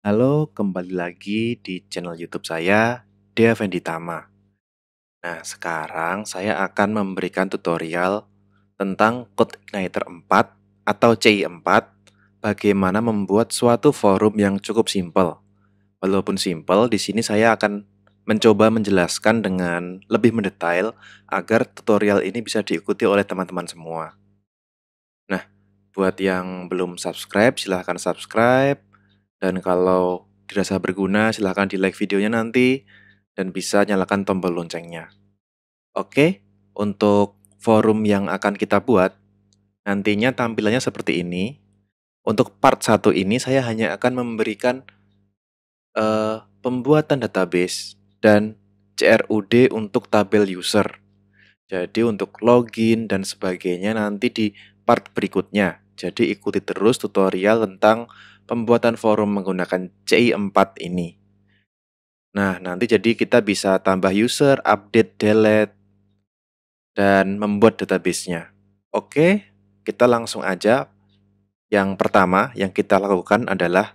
Halo, kembali lagi di channel YouTube saya, Dea Venditama. Nah, sekarang saya akan memberikan tutorial tentang Code Igniter 4 atau CI4, bagaimana membuat suatu forum yang cukup simple. Walaupun simple, di sini saya akan mencoba menjelaskan dengan lebih mendetail agar tutorial ini bisa diikuti oleh teman-teman semua. Nah, buat yang belum subscribe, silahkan subscribe dan kalau dirasa berguna, silahkan di like videonya nanti dan bisa nyalakan tombol loncengnya. Oke, untuk forum yang akan kita buat, nantinya tampilannya seperti ini. Untuk part 1 ini saya hanya akan memberikan uh, eh, pembuatan database dan CRUD untuk tabel user. Jadi untuk login dan sebagainya nanti di part berikutnya. Jadi ikuti terus tutorial tentang pembuatan forum menggunakan CI4 ini. Nah, nanti jadi kita bisa tambah user, update, delete, dan membuat database-nya. Oke, kita langsung aja. Yang pertama yang kita lakukan adalah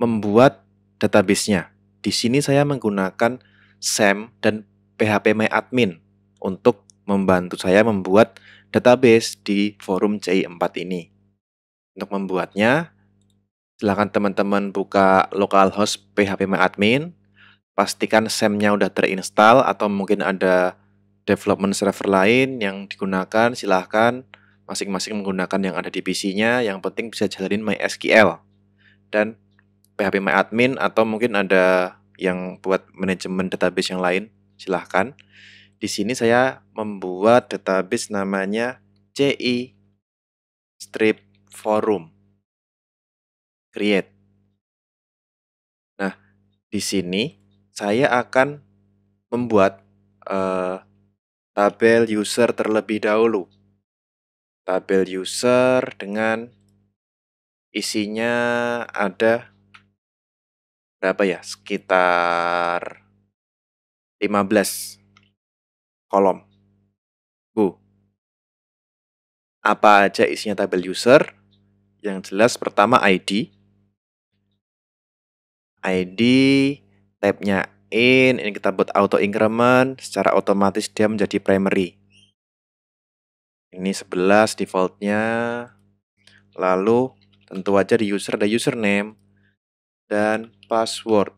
membuat database-nya. Di sini saya menggunakan SAM dan PHPMyAdmin untuk membantu saya membuat database di forum CI4 ini. Untuk membuatnya, Silahkan teman-teman buka localhost phpMyAdmin. Pastikan semnya nya udah terinstall atau mungkin ada development server lain yang digunakan. Silahkan masing-masing menggunakan yang ada di PC-nya. Yang penting bisa jalanin MySQL. Dan phpMyAdmin atau mungkin ada yang buat manajemen database yang lain, silahkan. Di sini saya membuat database namanya CI Strip Forum create. Nah, di sini saya akan membuat uh, tabel user terlebih dahulu. Tabel user dengan isinya ada berapa ya? Sekitar 15 kolom. Bu. Apa aja isinya tabel user? Yang jelas pertama ID, ID, tabnya in, ini kita buat auto increment, secara otomatis dia menjadi primary. Ini 11 defaultnya. Lalu tentu aja di user ada username dan password.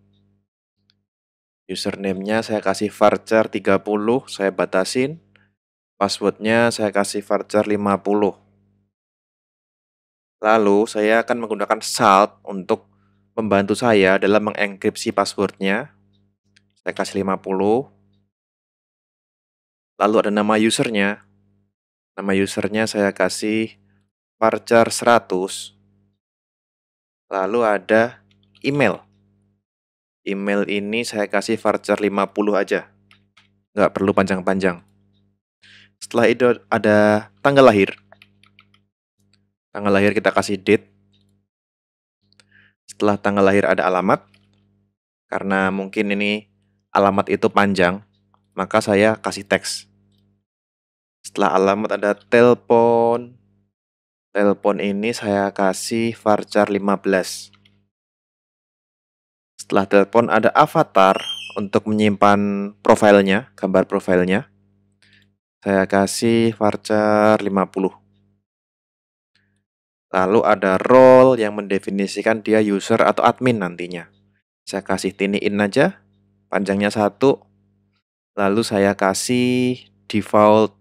Username-nya saya kasih varchar 30, saya batasin. Passwordnya saya kasih varchar 50. Lalu saya akan menggunakan salt untuk membantu saya dalam mengenkripsi passwordnya. Saya kasih 50. Lalu ada nama usernya. Nama usernya saya kasih varchar 100. Lalu ada email. Email ini saya kasih varchar 50 aja. Nggak perlu panjang-panjang. Setelah itu ada tanggal lahir. Tanggal lahir kita kasih date setelah tanggal lahir ada alamat. Karena mungkin ini alamat itu panjang, maka saya kasih teks. Setelah alamat ada telepon. Telepon ini saya kasih varchar 15. Setelah telepon ada avatar untuk menyimpan profilnya, gambar profilnya. Saya kasih varchar 50. Lalu ada role yang mendefinisikan dia user atau admin nantinya. Saya kasih tiniin aja, panjangnya satu. Lalu saya kasih default.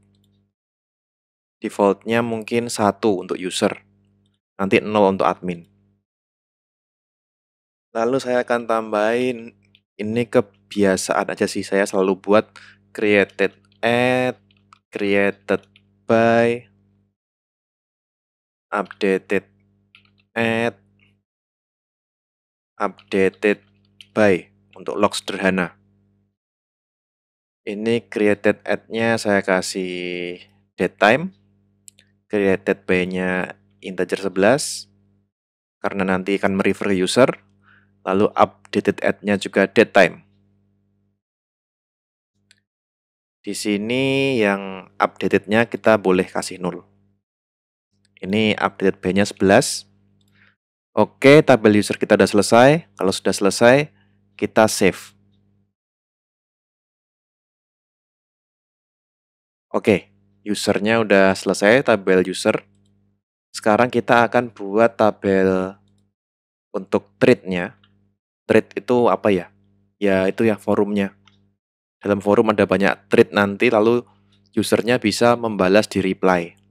Defaultnya mungkin satu untuk user. Nanti nol untuk admin. Lalu saya akan tambahin ini kebiasaan aja sih saya selalu buat created at, created by, updated at updated by untuk log sederhana. Ini created at-nya saya kasih date time, created by-nya integer 11 karena nanti akan merefer user, lalu updated at-nya juga date time. Di sini yang updated-nya kita boleh kasih nol. Ini update B-nya 11. Oke, tabel user kita sudah selesai. Kalau sudah selesai, kita save. Oke, usernya udah selesai, tabel user. Sekarang kita akan buat tabel untuk thread nya Thread itu apa ya? Ya, itu ya forumnya. Dalam forum ada banyak thread nanti, lalu usernya bisa membalas di reply.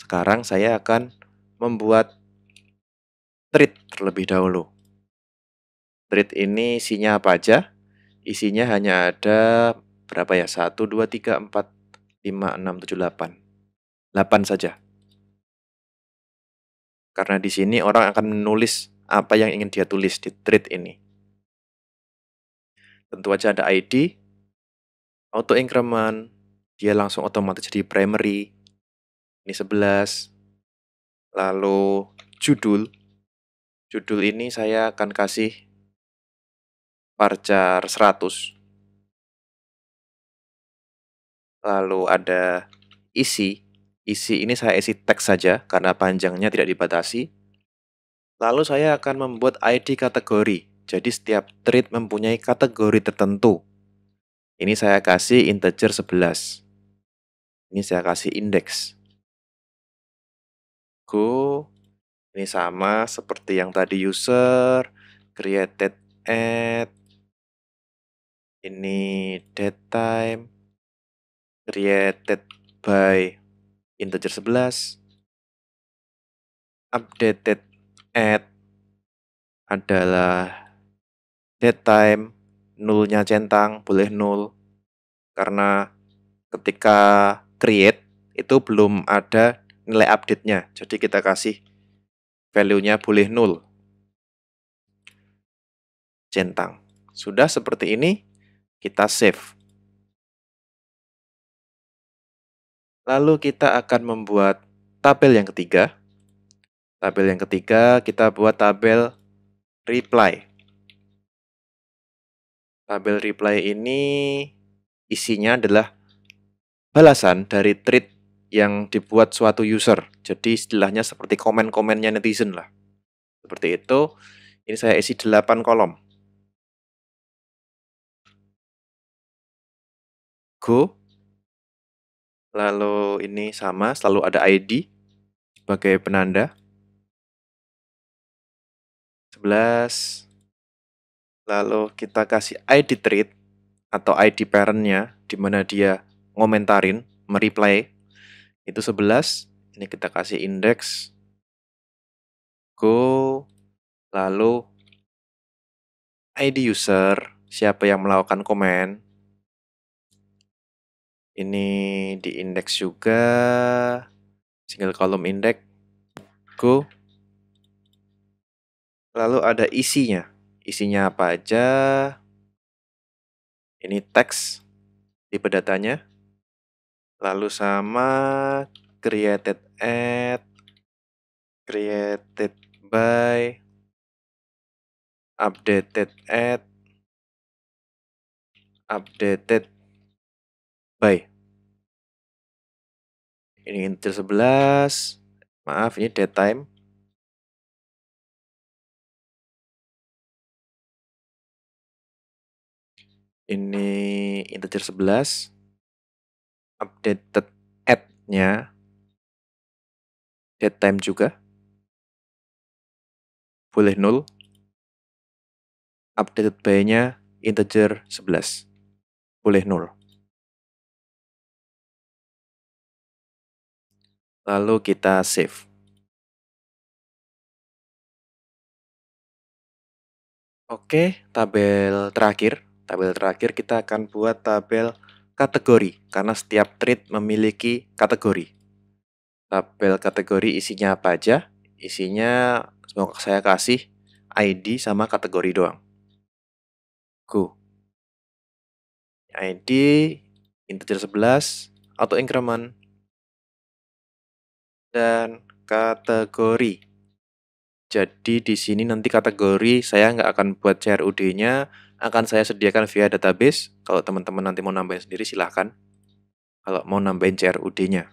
Sekarang saya akan membuat treat terlebih dahulu. Treat ini isinya apa aja? Isinya hanya ada berapa ya? 1, 2, 3, 4, 5, 6, 7, 8. 8 saja. Karena di sini orang akan menulis apa yang ingin dia tulis di treat ini. Tentu aja ada ID, auto increment, dia langsung otomatis jadi primary, ini 11. Lalu judul. Judul ini saya akan kasih varchar 100. Lalu ada isi. Isi ini saya isi teks saja karena panjangnya tidak dibatasi. Lalu saya akan membuat ID kategori. Jadi setiap thread mempunyai kategori tertentu. Ini saya kasih integer 11. Ini saya kasih indeks logo ini sama seperti yang tadi user created at ini date time created by integer 11 updated at adalah date time nulnya centang boleh nul karena ketika create itu belum ada nilai update-nya. Jadi kita kasih value-nya boleh nol. Centang. Sudah seperti ini, kita save. Lalu kita akan membuat tabel yang ketiga. Tabel yang ketiga kita buat tabel reply. Tabel reply ini isinya adalah balasan dari thread yang dibuat suatu user. Jadi istilahnya seperti komen-komennya netizen lah. Seperti itu. Ini saya isi 8 kolom. Go. Lalu ini sama, selalu ada ID sebagai penanda. 11. Lalu kita kasih ID thread atau ID parentnya, di mana dia ngomentarin, mereply itu 11 ini kita kasih indeks go lalu ID user siapa yang melakukan komen ini di indeks juga single column index go lalu ada isinya isinya apa aja ini teks tipe datanya lalu sama created at created by updated at updated by ini intil 11 maaf ini time. ini integer 11 updated add-nya date time juga boleh nol. updated by-nya integer 11 boleh nol. lalu kita save Oke, tabel terakhir. Tabel terakhir kita akan buat tabel kategori karena setiap trade memiliki kategori. Tabel kategori isinya apa aja? Isinya semoga saya kasih ID sama kategori doang. Go. ID integer 11 atau increment dan kategori. Jadi di sini nanti kategori saya nggak akan buat CRUD-nya, akan saya sediakan via database. Kalau teman-teman nanti mau nambahin sendiri silahkan. Kalau mau nambahin CRUD-nya.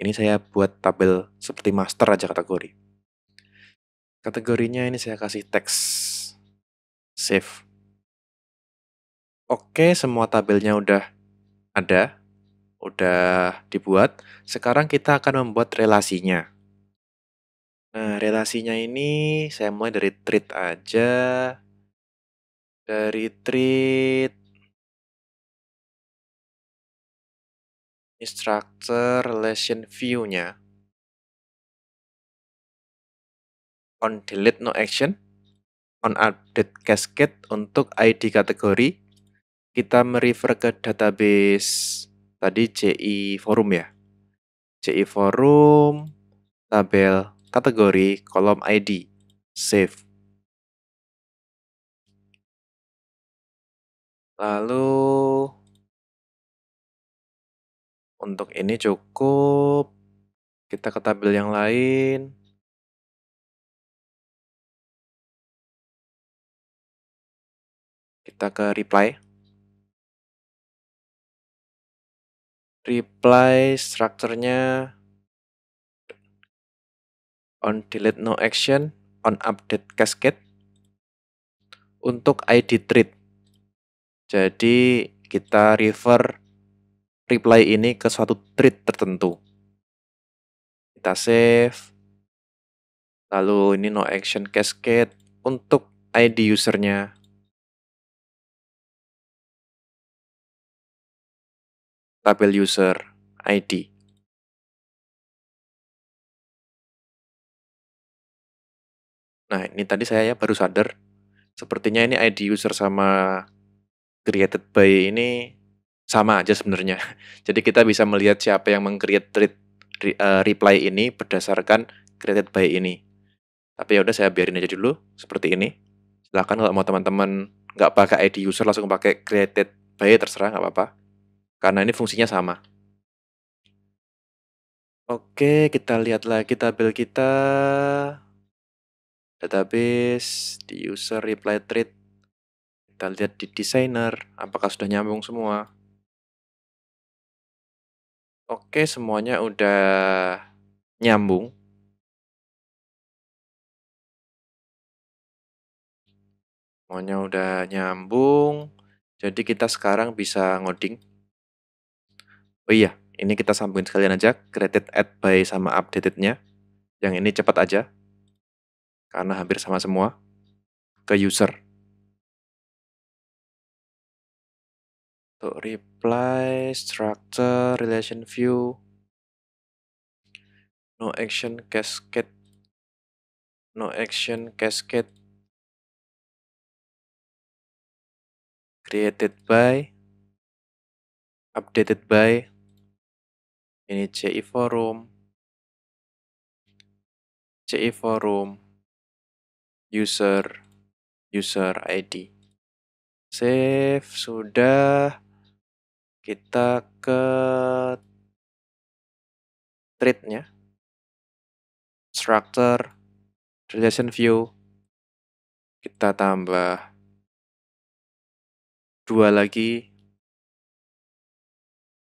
Ini saya buat tabel seperti master aja kategori. Kategorinya ini saya kasih teks. Save. Oke, semua tabelnya udah ada. Udah dibuat. Sekarang kita akan membuat relasinya. Nah, relasinya ini saya mulai dari treat aja dari treat instructor relation view-nya on delete no action on update cascade untuk ID kategori kita merefer ke database tadi CI forum ya CI forum tabel kategori kolom ID save Lalu untuk ini cukup. Kita ke tabel yang lain. Kita ke reply. Reply strukturnya on delete no action on update cascade untuk ID treat jadi kita refer reply ini ke suatu thread tertentu. Kita save. Lalu ini no action cascade untuk ID usernya. Tabel user ID. Nah, ini tadi saya ya baru sadar. Sepertinya ini ID user sama created by ini sama aja sebenarnya. Jadi kita bisa melihat siapa yang mengcreate create tweet re, uh, reply ini berdasarkan created by ini. Tapi ya udah saya biarin aja dulu seperti ini. Silahkan kalau mau teman-teman nggak pakai ID user langsung pakai created by terserah nggak apa-apa. Karena ini fungsinya sama. Oke, kita lihat lagi tabel kita. Database, di user reply thread. Kita lihat di desainer, apakah sudah nyambung semua. Oke, semuanya udah nyambung. Semuanya udah nyambung. Jadi kita sekarang bisa ngoding. Oh iya, ini kita sambungin sekalian aja. Created at by sama nya Yang ini cepat aja. Karena hampir sama semua. Ke user. untuk reply, structure, relation view, no action cascade, no action cascade, created by, updated by, ini CI forum, CI forum, user, user ID. Save, sudah kita ke treatnya structure relation view kita tambah dua lagi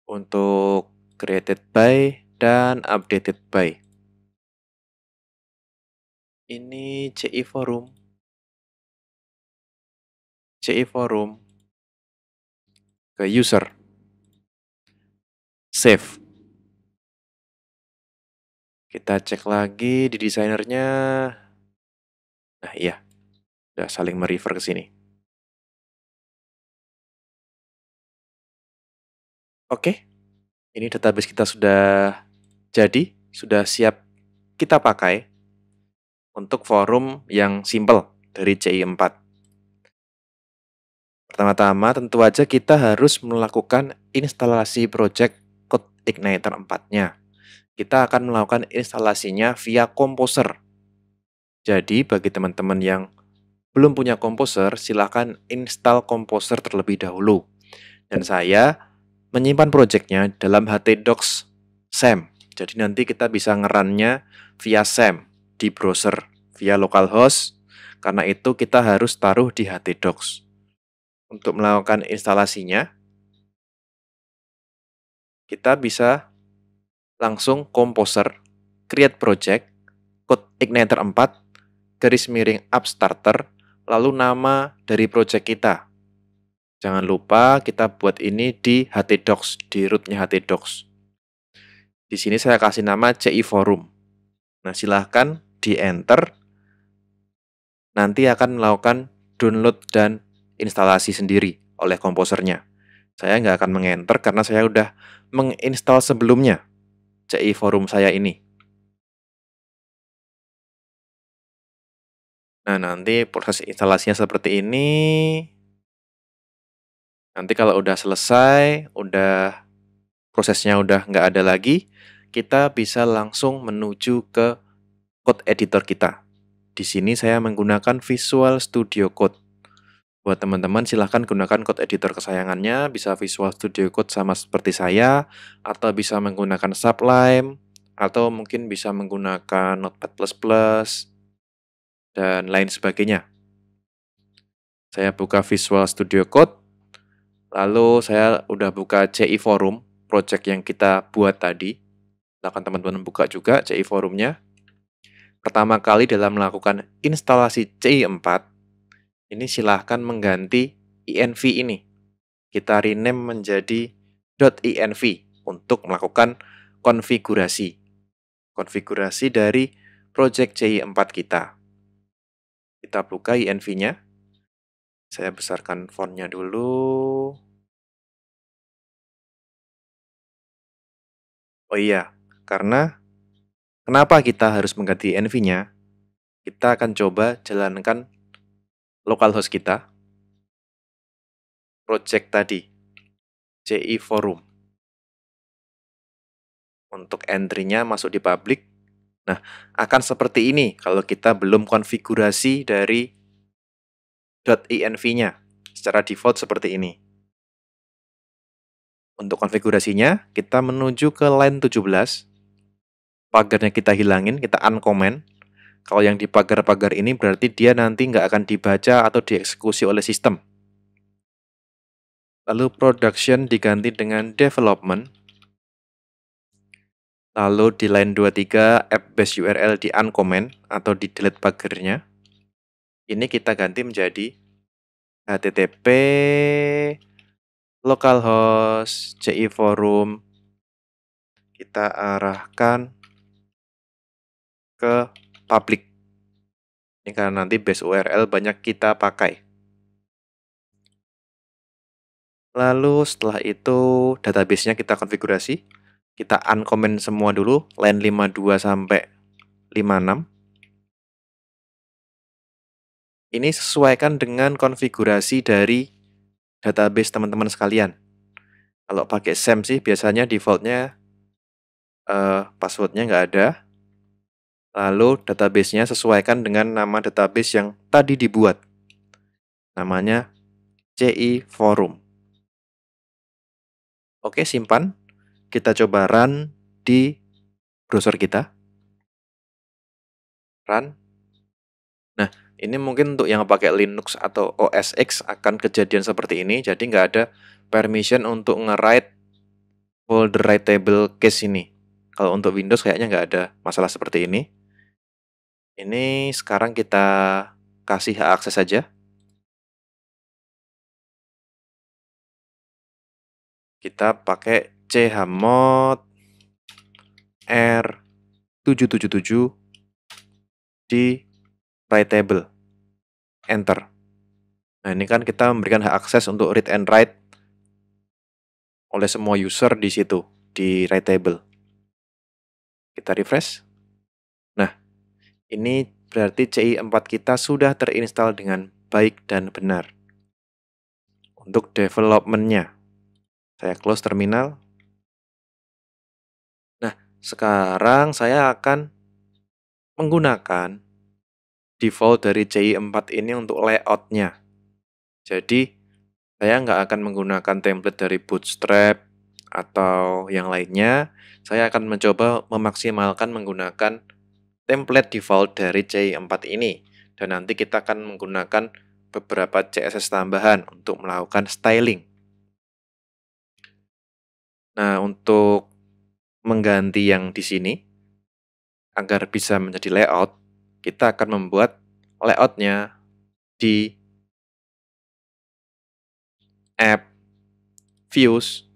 untuk created by dan updated by ini CI forum CI forum ke user save. Kita cek lagi di desainernya. Nah, iya. Udah saling merefer ke sini. Oke. Ini database kita sudah jadi, sudah siap kita pakai untuk forum yang simple dari CI4. Pertama-tama tentu aja kita harus melakukan instalasi project igniter 4-nya. Kita akan melakukan instalasinya via komposer. Jadi bagi teman-teman yang belum punya komposer, silahkan install komposer terlebih dahulu. Dan saya menyimpan projectnya dalam htdocs SAM. Jadi nanti kita bisa ngerannya via SAM di browser via localhost. Karena itu kita harus taruh di htdocs. Untuk melakukan instalasinya, kita bisa langsung composer, create project, code igniter 4, garis miring app starter, lalu nama dari project kita. Jangan lupa kita buat ini di htdocs, di rootnya htdocs. Di sini saya kasih nama CI Forum. Nah, silahkan di enter. Nanti akan melakukan download dan instalasi sendiri oleh komposernya. Saya nggak akan mengenter karena saya udah menginstal sebelumnya CI forum saya ini. Nah, nanti proses instalasinya seperti ini. Nanti kalau udah selesai, udah prosesnya udah nggak ada lagi, kita bisa langsung menuju ke code editor kita. Di sini saya menggunakan Visual Studio Code. Buat teman-teman silahkan gunakan code editor kesayangannya, bisa Visual Studio Code sama seperti saya, atau bisa menggunakan Sublime, atau mungkin bisa menggunakan Notepad++, dan lain sebagainya. Saya buka Visual Studio Code, lalu saya udah buka CI Forum, project yang kita buat tadi. Silahkan teman-teman buka juga CI Forumnya. Pertama kali dalam melakukan instalasi CI4, ini silahkan mengganti INV ini. Kita rename menjadi .INV untuk melakukan konfigurasi. Konfigurasi dari project JI4 kita. Kita buka inv nya Saya besarkan fontnya dulu. Oh iya, karena kenapa kita harus mengganti inv nya Kita akan coba jalankan host kita, project tadi, CI Forum. Untuk entry-nya masuk di public. Nah, akan seperti ini kalau kita belum konfigurasi dari .env-nya. Secara default seperti ini. Untuk konfigurasinya, kita menuju ke line 17. Pagarnya kita hilangin, kita uncomment. Kalau yang di pagar-pagar ini berarti dia nanti nggak akan dibaca atau dieksekusi oleh sistem. Lalu production diganti dengan development. Lalu di line 23 app base URL di uncomment atau di delete pagarnya. Ini kita ganti menjadi http localhost ci forum kita arahkan ke public. Ini karena nanti base URL banyak kita pakai. Lalu setelah itu database-nya kita konfigurasi. Kita uncomment semua dulu, line 52 sampai 56. Ini sesuaikan dengan konfigurasi dari database teman-teman sekalian. Kalau pakai SAM sih biasanya defaultnya uh, passwordnya nggak ada, Lalu databasenya sesuaikan dengan nama database yang tadi dibuat. Namanya CI Forum. Oke, simpan. Kita coba run di browser kita. Run. Nah, ini mungkin untuk yang pakai Linux atau OS X akan kejadian seperti ini. Jadi nggak ada permission untuk nge-write folder writable case ini. Kalau untuk Windows kayaknya nggak ada masalah seperti ini. Ini sekarang kita kasih hak akses saja. Kita pakai chmod r777 di write table. Enter. Nah, ini kan kita memberikan hak akses untuk read and write oleh semua user di situ, di write table. Kita refresh. Ini berarti CI4 kita sudah terinstall dengan baik dan benar. Untuk developmentnya, saya close terminal. Nah, sekarang saya akan menggunakan default dari CI4 ini untuk layoutnya. Jadi, saya nggak akan menggunakan template dari Bootstrap atau yang lainnya. Saya akan mencoba memaksimalkan menggunakan template default dari c 4 ini dan nanti kita akan menggunakan beberapa CSS tambahan untuk melakukan styling. Nah, untuk mengganti yang di sini agar bisa menjadi layout, kita akan membuat layoutnya di app views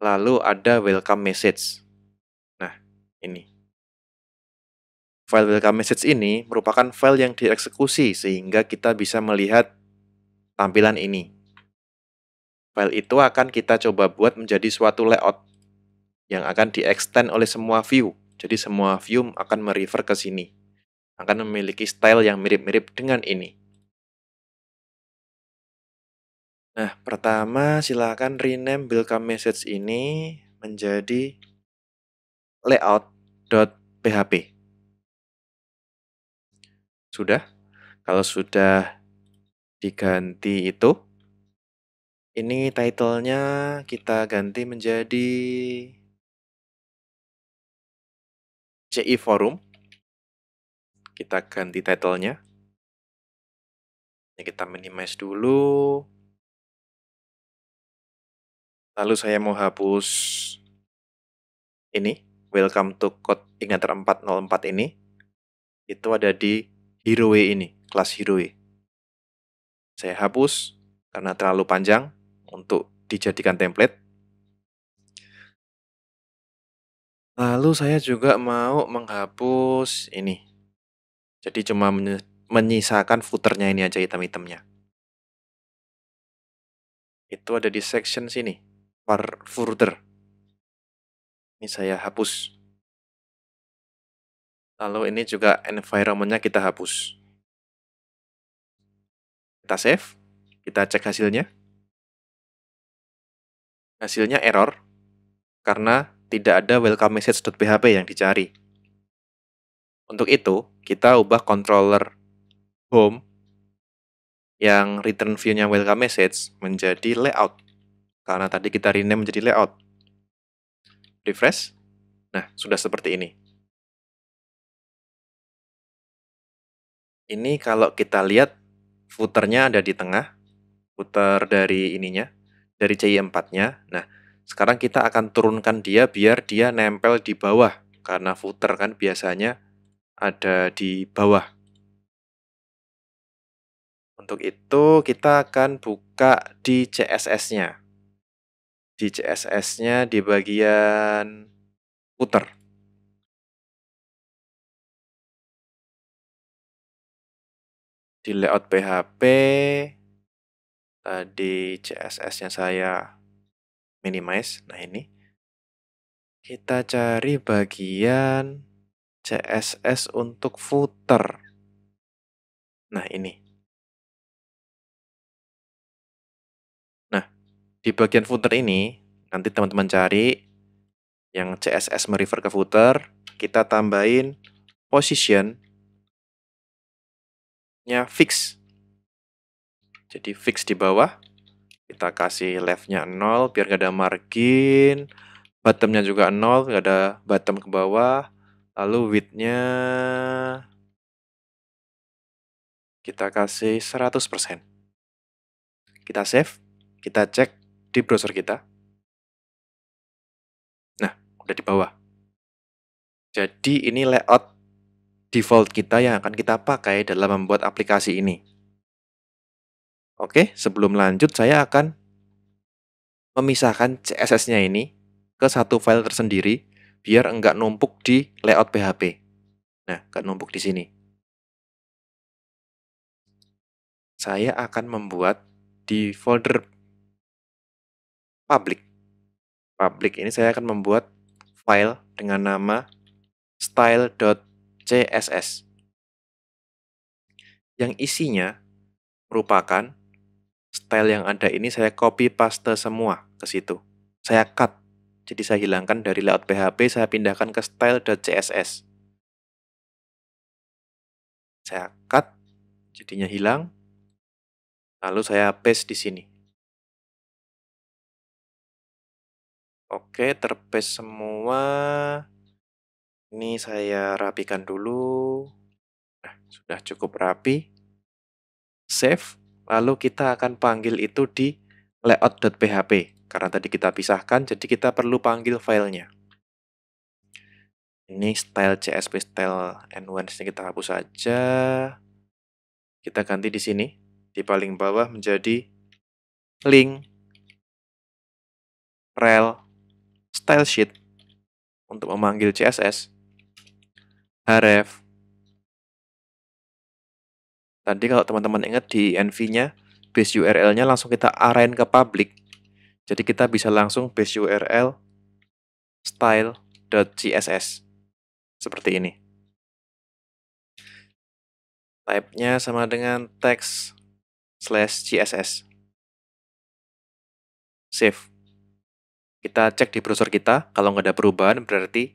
lalu ada welcome message. Nah, ini. File welcome message ini merupakan file yang dieksekusi sehingga kita bisa melihat tampilan ini. File itu akan kita coba buat menjadi suatu layout yang akan diextend oleh semua view. Jadi semua view akan merefer ke sini. Akan memiliki style yang mirip-mirip dengan ini. Nah, pertama silakan rename welcome message ini menjadi layout.php. Sudah? Kalau sudah diganti itu, ini titlenya kita ganti menjadi CI e Forum. Kita ganti titlenya. Ini kita minimize dulu. Lalu saya mau hapus ini, welcome to code Igniter 404 ini. Itu ada di Heroe ini, kelas Heroe. Saya hapus karena terlalu panjang untuk dijadikan template. Lalu saya juga mau menghapus ini. Jadi cuma menyisakan footernya ini aja hitam-hitamnya. Itu ada di section sini, per footer. Ini saya hapus. Lalu ini juga environment-nya kita hapus. Kita save, kita cek hasilnya. Hasilnya error karena tidak ada welcome message.php yang dicari. Untuk itu, kita ubah controller home yang return view-nya welcome message menjadi layout. Karena tadi kita rename menjadi layout. Refresh. Nah, sudah seperti ini. Ini kalau kita lihat footernya ada di tengah, footer dari ininya, dari CI4-nya. Nah, sekarang kita akan turunkan dia biar dia nempel di bawah karena footer kan biasanya ada di bawah. Untuk itu kita akan buka di CSS-nya. Di CSS-nya di bagian footer. di layout PHP tadi css yang saya minimize. Nah, ini kita cari bagian CSS untuk footer. Nah, ini. Nah, di bagian footer ini nanti teman-teman cari yang CSS merefer ke footer, kita tambahin position nya fix. Jadi fix di bawah. Kita kasih leftnya 0 biar nggak ada margin. Bottomnya juga 0, nggak ada bottom ke bawah. Lalu widthnya kita kasih 100%. Kita save, kita cek di browser kita. Nah, udah di bawah. Jadi ini layout default kita yang akan kita pakai dalam membuat aplikasi ini. Oke, sebelum lanjut saya akan memisahkan CSS-nya ini ke satu file tersendiri biar enggak numpuk di layout PHP. Nah, enggak numpuk di sini. Saya akan membuat di folder public. Public ini saya akan membuat file dengan nama style.php CSS yang isinya merupakan style yang ada ini saya copy paste semua ke situ. Saya cut. Jadi saya hilangkan dari layout PHP, saya pindahkan ke style.css. Saya cut, jadinya hilang. Lalu saya paste di sini. Oke, terpaste semua. Ini saya rapikan dulu. Nah, sudah cukup rapi. Save. Lalu kita akan panggil itu di layout.php. Karena tadi kita pisahkan, jadi kita perlu panggil filenya. Ini style CSP style envance kita hapus saja. Kita ganti di sini di paling bawah menjadi link rel style sheet untuk memanggil CSS href. Tadi kalau teman-teman ingat di env-nya, base URL-nya langsung kita arahin ke public. Jadi kita bisa langsung base URL style.css seperti ini. Type-nya sama dengan text slash css. Save. Kita cek di browser kita, kalau nggak ada perubahan berarti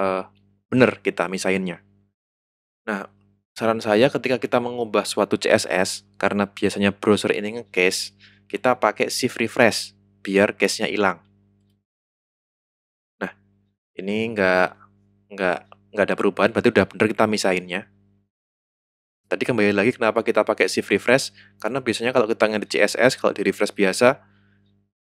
uh, benar kita misainnya. Nah, saran saya ketika kita mengubah suatu CSS, karena biasanya browser ini nge-cache, kita pakai shift refresh, biar cache-nya hilang. Nah, ini nggak nggak nggak ada perubahan, berarti udah benar kita misainnya. Tadi kembali lagi kenapa kita pakai shift refresh, karena biasanya kalau kita ngedit CSS, kalau di refresh biasa,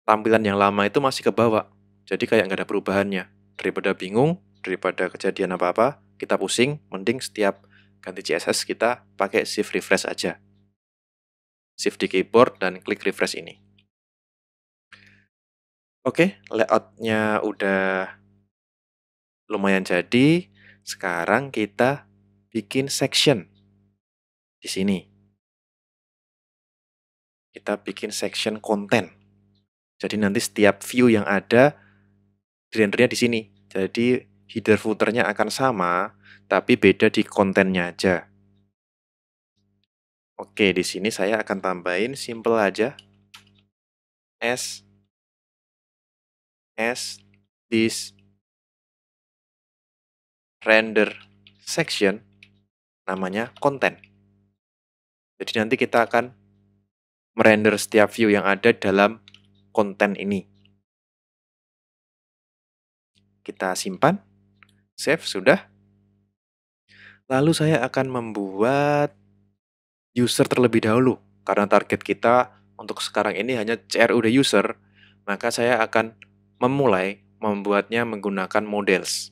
tampilan yang lama itu masih ke bawah. Jadi kayak nggak ada perubahannya. Daripada bingung, daripada kejadian apa-apa, kita pusing, mending setiap ganti CSS kita pakai shift refresh aja. Shift di keyboard dan klik refresh ini. Oke, layoutnya udah lumayan jadi. Sekarang kita bikin section di sini. Kita bikin section konten. Jadi nanti setiap view yang ada, rendernya di sini. Jadi header footernya akan sama, tapi beda di kontennya aja. Oke, di sini saya akan tambahin simple aja. S S this render section namanya konten. Jadi nanti kita akan merender setiap view yang ada dalam konten ini. Kita simpan. Save, sudah. Lalu saya akan membuat user terlebih dahulu. Karena target kita untuk sekarang ini hanya CRUD user, maka saya akan memulai membuatnya menggunakan models.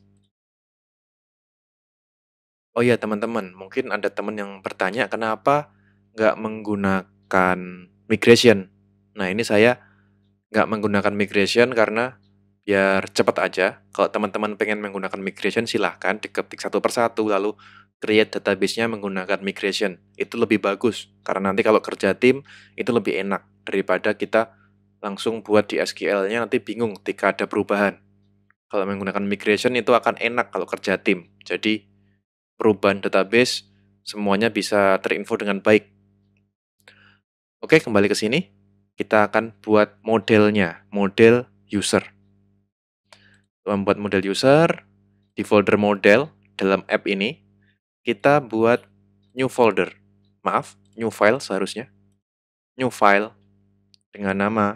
Oh iya teman-teman, mungkin ada teman yang bertanya kenapa nggak menggunakan migration. Nah ini saya nggak menggunakan migration karena biar cepat aja. Kalau teman-teman pengen menggunakan migration silahkan diketik satu persatu lalu create database-nya menggunakan migration. Itu lebih bagus karena nanti kalau kerja tim itu lebih enak daripada kita langsung buat di SQL-nya nanti bingung ketika ada perubahan. Kalau menggunakan migration itu akan enak kalau kerja tim. Jadi perubahan database semuanya bisa terinfo dengan baik. Oke, kembali ke sini. Kita akan buat modelnya, model user membuat model user, di folder model dalam app ini, kita buat new folder. Maaf, new file seharusnya. New file dengan nama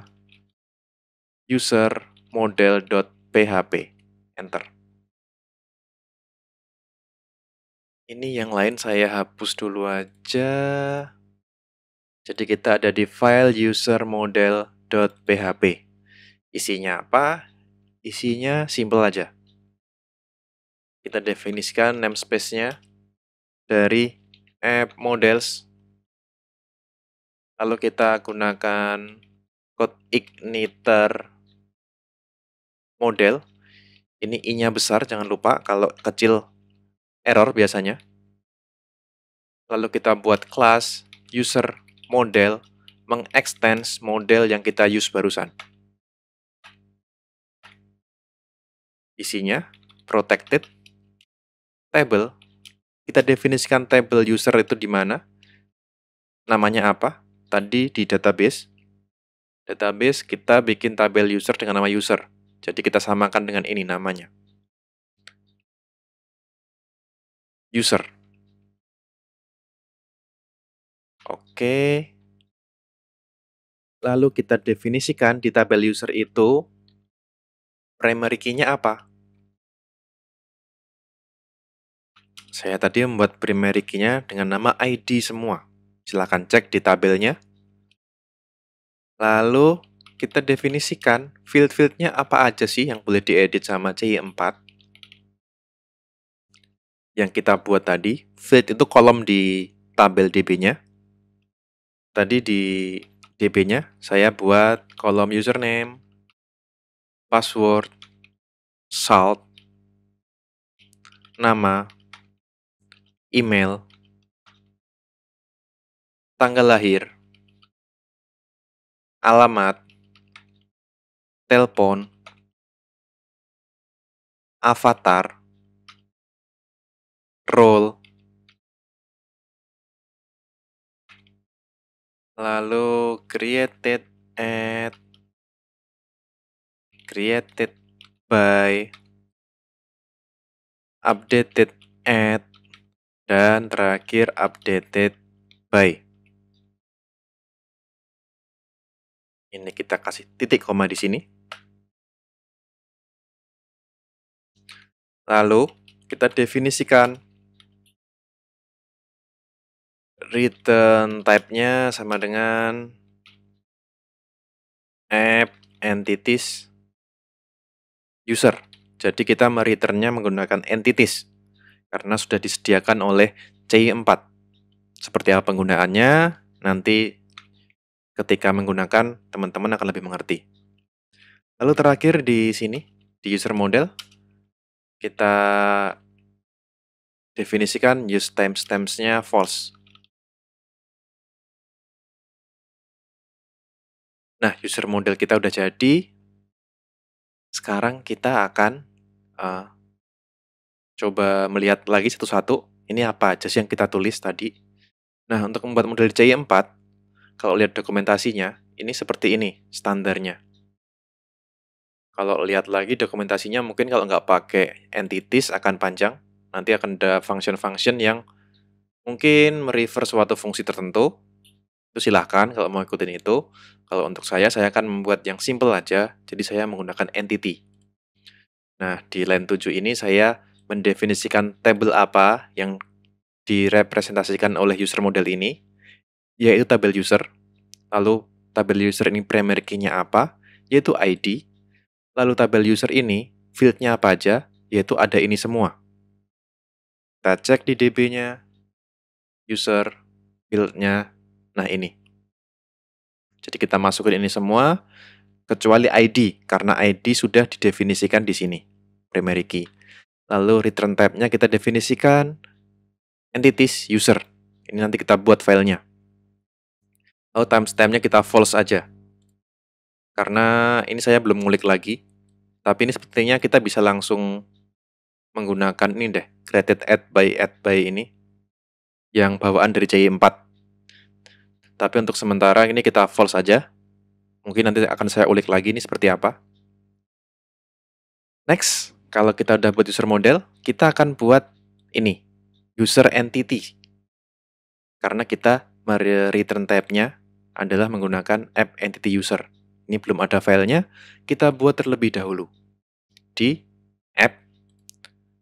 user model.php. Enter. Ini yang lain saya hapus dulu aja. Jadi kita ada di file user model.php. Isinya apa? Isinya simple aja. Kita definisikan namespace-nya dari app models. Lalu kita gunakan code igniter model. Ini i-nya besar, jangan lupa kalau kecil error biasanya. Lalu kita buat class user model mengextends model yang kita use barusan. isinya, protected, table, kita definisikan table user itu di mana, namanya apa, tadi di database, database kita bikin tabel user dengan nama user, jadi kita samakan dengan ini namanya. User. Oke. Lalu kita definisikan di tabel user itu primary key-nya apa? Saya tadi membuat primary key-nya dengan nama ID semua. Silahkan cek di tabelnya. Lalu kita definisikan field-fieldnya apa aja sih yang boleh diedit sama CI4. Yang kita buat tadi, field itu kolom di tabel DB-nya. Tadi di DB-nya saya buat kolom username, password, salt, nama, email, tanggal lahir, alamat, telepon, avatar, role, lalu created at created by updated at dan terakhir updated by. Ini kita kasih titik koma di sini. Lalu kita definisikan return type-nya sama dengan app entities user. Jadi kita mereturnnya menggunakan entities karena sudah disediakan oleh c 4 Seperti apa penggunaannya, nanti ketika menggunakan teman-teman akan lebih mengerti. Lalu terakhir di sini, di user model, kita definisikan use timestamps-nya false. Nah, user model kita udah jadi. Sekarang kita akan uh, coba melihat lagi satu-satu ini apa aja sih yang kita tulis tadi. Nah, untuk membuat model CI4, kalau lihat dokumentasinya, ini seperti ini standarnya. Kalau lihat lagi dokumentasinya, mungkin kalau nggak pakai entities akan panjang. Nanti akan ada function-function yang mungkin merefer suatu fungsi tertentu. Itu silahkan kalau mau ikutin itu. Kalau untuk saya, saya akan membuat yang simple aja. Jadi saya menggunakan entity. Nah, di line 7 ini saya mendefinisikan tabel apa yang direpresentasikan oleh user model ini, yaitu tabel user. Lalu tabel user ini primary key-nya apa, yaitu ID. Lalu tabel user ini field-nya apa aja, yaitu ada ini semua. Kita cek di DB-nya, user, field-nya, nah ini. Jadi kita masukin ini semua, kecuali ID, karena ID sudah didefinisikan di sini, primary key. Lalu return type-nya kita definisikan entities user. Ini nanti kita buat filenya. Lalu timestamp-nya kita false aja. Karena ini saya belum ngulik lagi. Tapi ini sepertinya kita bisa langsung menggunakan ini deh, created at by at by ini. Yang bawaan dari CI4. Tapi untuk sementara ini kita false aja. Mungkin nanti akan saya ulik lagi ini seperti apa. Next kalau kita udah buat user model, kita akan buat ini, user entity. Karena kita return type-nya adalah menggunakan app entity user. Ini belum ada filenya, kita buat terlebih dahulu. Di app,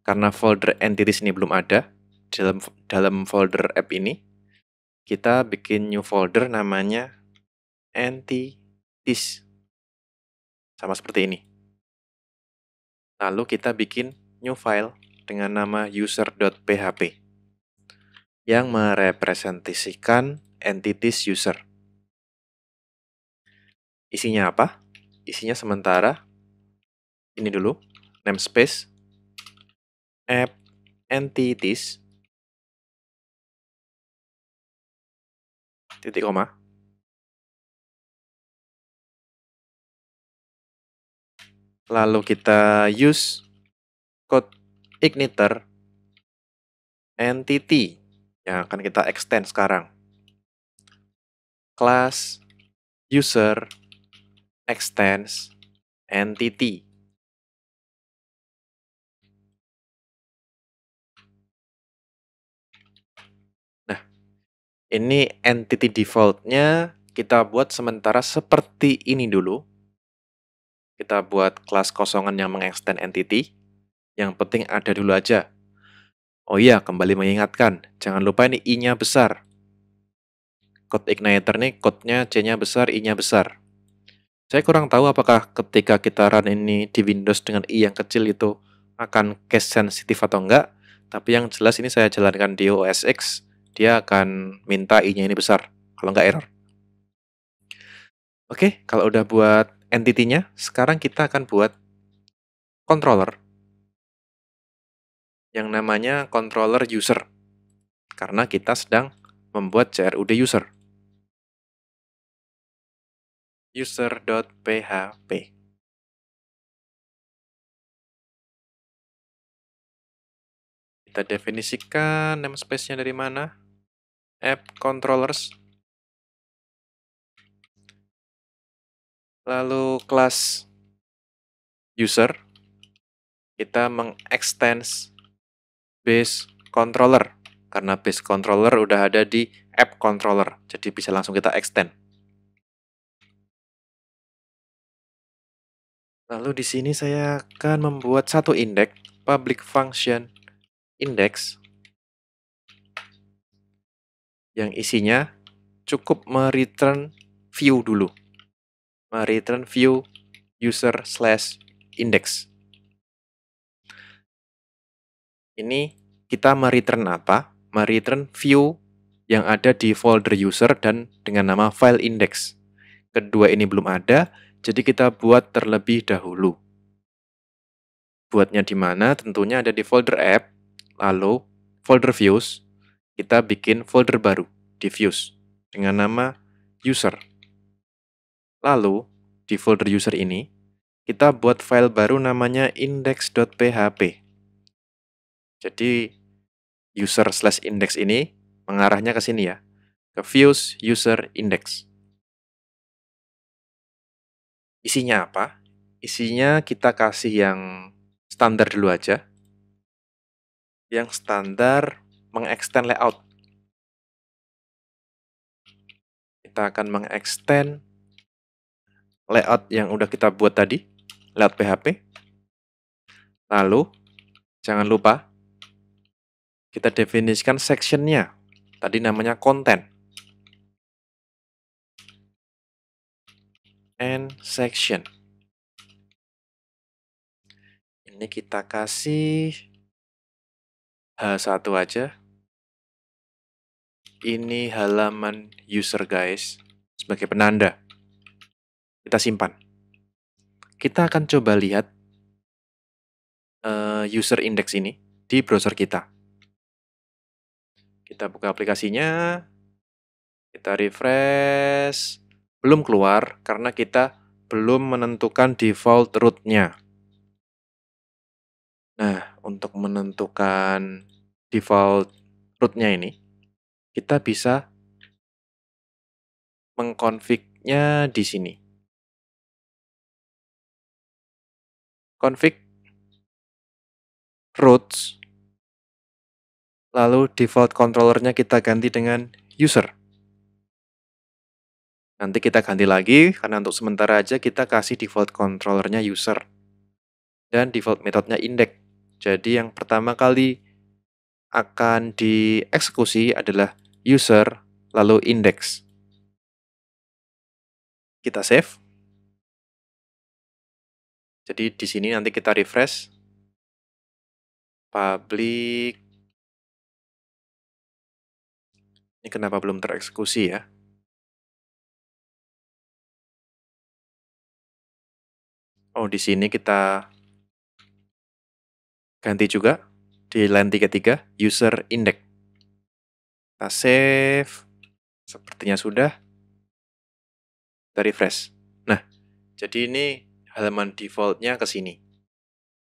karena folder entities ini belum ada, dalam, dalam folder app ini, kita bikin new folder namanya entities. Sama seperti ini. Lalu kita bikin new file dengan nama user.php yang merepresentasikan entities user. Isinya apa? Isinya sementara ini dulu namespace app entities titik koma lalu kita use code igniter entity yang akan kita extend sekarang. Class user extends entity. Nah, ini entity defaultnya kita buat sementara seperti ini dulu kita buat kelas kosongan yang mengextend entity. Yang penting ada dulu aja. Oh iya, kembali mengingatkan, jangan lupa ini i-nya besar. Code igniter nih, code-nya c-nya besar, i-nya besar. Saya kurang tahu apakah ketika kita run ini di Windows dengan i yang kecil itu akan case sensitif atau enggak, tapi yang jelas ini saya jalankan di OS X, dia akan minta i-nya ini besar, kalau enggak error. Oke, kalau udah buat entity-nya, sekarang kita akan buat controller yang namanya controller user karena kita sedang membuat CRUD user user.php kita definisikan namespace-nya dari mana app controllers Lalu kelas user kita mengextends base controller karena base controller udah ada di app controller. Jadi bisa langsung kita extend. Lalu di sini saya akan membuat satu index public function index yang isinya cukup mereturn view dulu return view user slash index. Ini kita return apa? return view yang ada di folder user dan dengan nama file index. Kedua ini belum ada, jadi kita buat terlebih dahulu. Buatnya di mana? Tentunya ada di folder app, lalu folder views, kita bikin folder baru di views dengan nama user. Lalu, di folder user ini, kita buat file baru namanya index.php. Jadi, user slash index ini mengarahnya ke sini ya, ke views user index. Isinya apa? Isinya kita kasih yang standar dulu aja. Yang standar mengextend layout. Kita akan mengextend layout yang udah kita buat tadi, layout PHP. Lalu, jangan lupa, kita definisikan sectionnya. Tadi namanya konten. And section. Ini kita kasih H1 aja. Ini halaman user guys, sebagai penanda kita simpan. Kita akan coba lihat uh, user index ini di browser kita. Kita buka aplikasinya, kita refresh, belum keluar karena kita belum menentukan default root-nya. Nah, untuk menentukan default root-nya ini, kita bisa mengkonfignya di sini config routes lalu default controllernya kita ganti dengan user nanti kita ganti lagi karena untuk sementara aja kita kasih default controllernya user dan default methodnya index jadi yang pertama kali akan dieksekusi adalah user lalu index kita save jadi di sini nanti kita refresh public ini kenapa belum tereksekusi ya? Oh, di sini kita ganti juga di line 33 user index. Kita save. Sepertinya sudah. Kita refresh. Nah, jadi ini halaman defaultnya ke sini.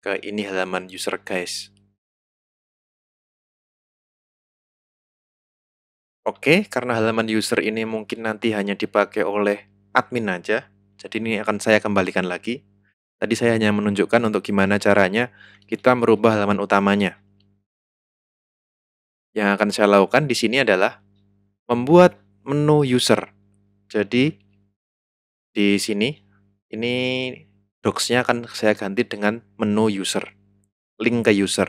Ke ini halaman user guys. Oke, karena halaman user ini mungkin nanti hanya dipakai oleh admin aja. Jadi ini akan saya kembalikan lagi. Tadi saya hanya menunjukkan untuk gimana caranya kita merubah halaman utamanya. Yang akan saya lakukan di sini adalah membuat menu user. Jadi di sini ini docs-nya akan saya ganti dengan menu user, link ke user.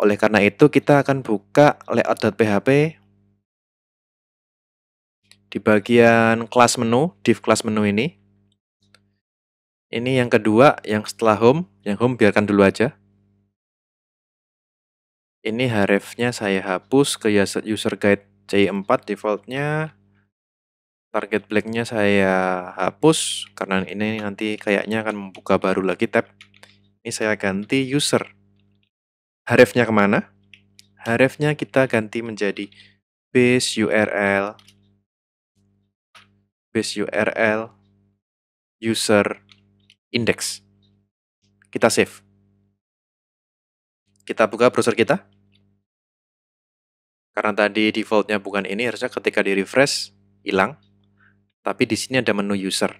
Oleh karena itu kita akan buka layout.php di bagian kelas menu, div kelas menu ini. Ini yang kedua, yang setelah home, yang home biarkan dulu aja. Ini href saya hapus ke user guide C4 defaultnya target blanknya saya hapus karena ini nanti kayaknya akan membuka baru lagi tab ini saya ganti user hrefnya kemana hrefnya kita ganti menjadi base url base url user index kita save kita buka browser kita karena tadi defaultnya bukan ini harusnya ketika di refresh hilang tapi di sini ada menu user.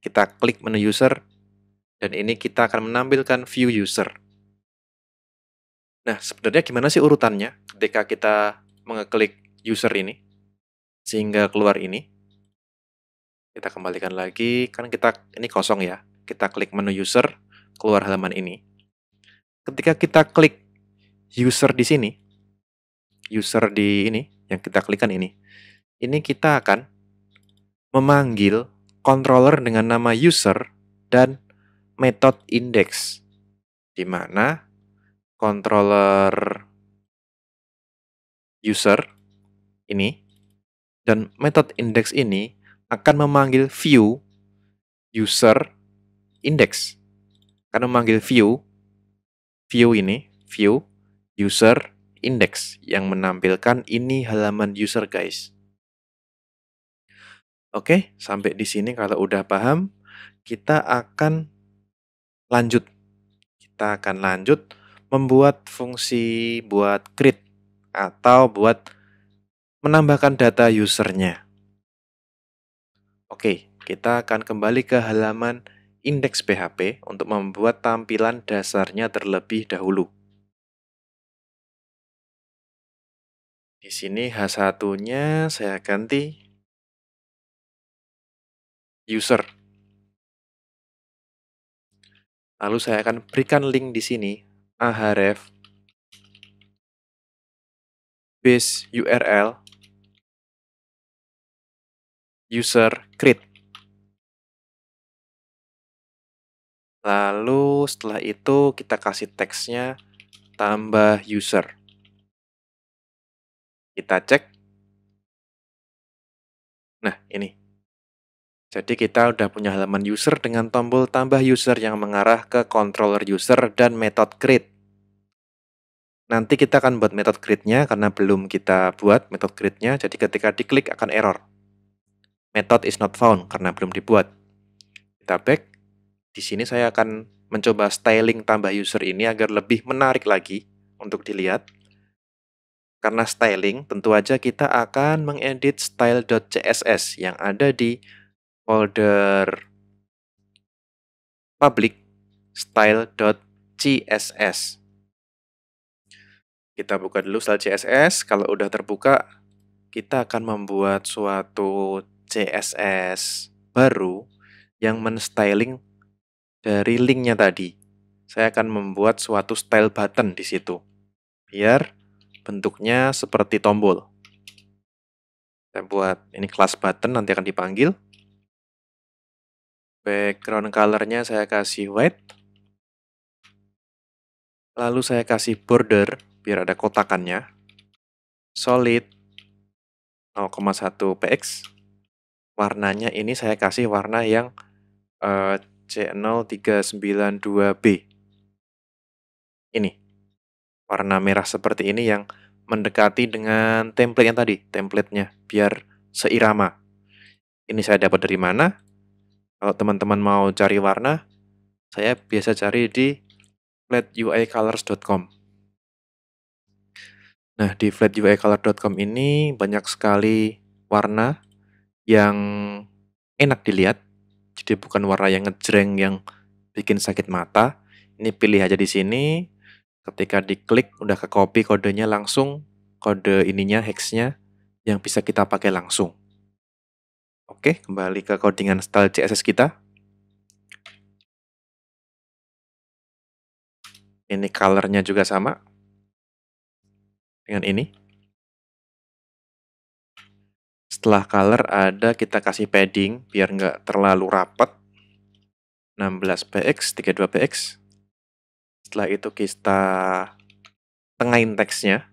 Kita klik menu user, dan ini kita akan menampilkan view user. Nah, sebenarnya gimana sih urutannya ketika kita mengeklik user ini, sehingga keluar ini. Kita kembalikan lagi, kan kita ini kosong ya. Kita klik menu user, keluar halaman ini. Ketika kita klik user di sini, user di ini, yang kita klikkan ini, ini kita akan memanggil controller dengan nama user dan method index di mana controller user ini dan method index ini akan memanggil view user index akan memanggil view view ini view user index yang menampilkan ini halaman user guys Oke, sampai di sini kalau udah paham, kita akan lanjut. Kita akan lanjut membuat fungsi buat create atau buat menambahkan data usernya. Oke, kita akan kembali ke halaman indeks PHP untuk membuat tampilan dasarnya terlebih dahulu. Di sini H1-nya saya ganti user. Lalu saya akan berikan link di sini ahref base URL user create. Lalu setelah itu kita kasih teksnya tambah user. Kita cek. Nah, ini jadi kita udah punya halaman user dengan tombol tambah user yang mengarah ke controller user dan method create. Nanti kita akan buat method create-nya karena belum kita buat method create-nya, jadi ketika diklik akan error. Method is not found karena belum dibuat. Kita back. Di sini saya akan mencoba styling tambah user ini agar lebih menarik lagi untuk dilihat. Karena styling, tentu aja kita akan mengedit style.css yang ada di folder public style.css. Kita buka dulu style CSS. Kalau udah terbuka, kita akan membuat suatu CSS baru yang menstyling dari linknya tadi. Saya akan membuat suatu style button di situ, biar bentuknya seperti tombol. Saya buat ini class button nanti akan dipanggil background colornya saya kasih white lalu saya kasih border biar ada kotakannya solid 0,1 px warnanya ini saya kasih warna yang uh, eh, C0392B ini warna merah seperti ini yang mendekati dengan template yang tadi, templatenya biar seirama. Ini saya dapat dari mana? Kalau teman-teman mau cari warna, saya biasa cari di flatUIcolors.com. Nah, di flatUIcolor.com ini banyak sekali warna yang enak dilihat. Jadi bukan warna yang ngejreng yang bikin sakit mata. Ini pilih aja di sini. Ketika diklik udah ke copy kodenya langsung kode ininya hexnya yang bisa kita pakai langsung. Oke, kembali ke codingan style CSS kita. Ini colornya juga sama dengan ini. Setelah color ada kita kasih padding biar nggak terlalu rapat. 16px, 32px. Setelah itu kita tengahin teksnya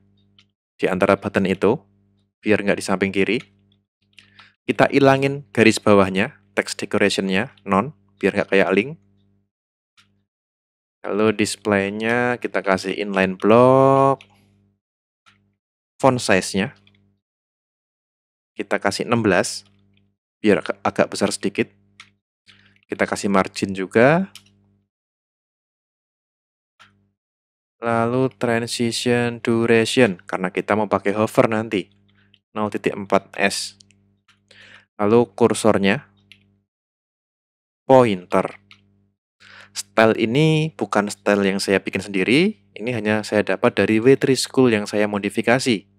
di antara button itu biar nggak di samping kiri. Kita ilangin garis bawahnya, text decorationnya, non, biar nggak kayak link. Lalu displaynya kita kasih inline block. Font size-nya kita kasih 16 biar agak besar sedikit. Kita kasih margin juga. Lalu transition duration karena kita mau pakai hover nanti. 0.4s lalu kursornya, pointer. Style ini bukan style yang saya bikin sendiri, ini hanya saya dapat dari W3 School yang saya modifikasi.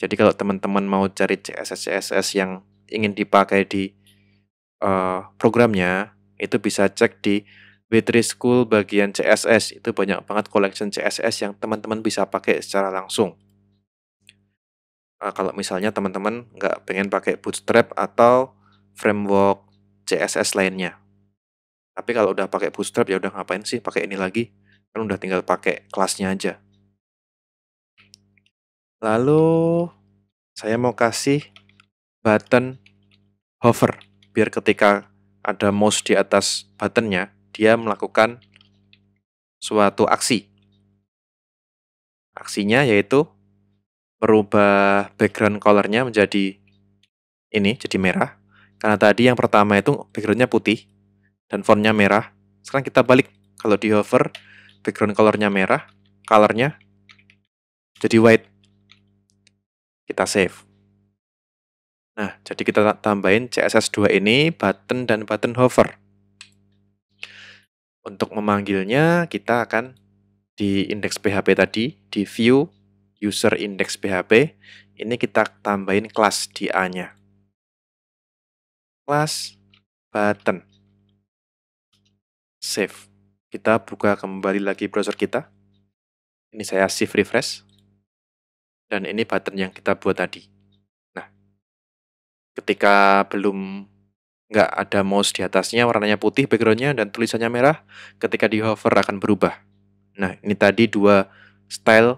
Jadi kalau teman-teman mau cari CSS-CSS yang ingin dipakai di uh, programnya, itu bisa cek di W3 School bagian CSS, itu banyak banget collection CSS yang teman-teman bisa pakai secara langsung uh, kalau misalnya teman-teman nggak pengen pakai Bootstrap atau framework CSS lainnya. Tapi kalau udah pakai Bootstrap ya udah ngapain sih pakai ini lagi? Kan udah tinggal pakai kelasnya aja. Lalu saya mau kasih button hover biar ketika ada mouse di atas buttonnya dia melakukan suatu aksi. Aksinya yaitu merubah background colornya menjadi ini, jadi merah. Karena tadi yang pertama itu backgroundnya putih dan fontnya merah. Sekarang kita balik, kalau di hover, background colornya merah, colornya jadi white. Kita save. Nah, jadi kita tambahin CSS2 ini button dan button hover. Untuk memanggilnya, kita akan di index PHP tadi, di view user index PHP, ini kita tambahin kelas di nya Kelas button. Save. Kita buka kembali lagi browser kita. Ini saya save refresh. Dan ini button yang kita buat tadi. Nah, ketika belum nggak ada mouse di atasnya, warnanya putih backgroundnya, dan tulisannya merah, ketika di hover akan berubah. Nah, ini tadi dua style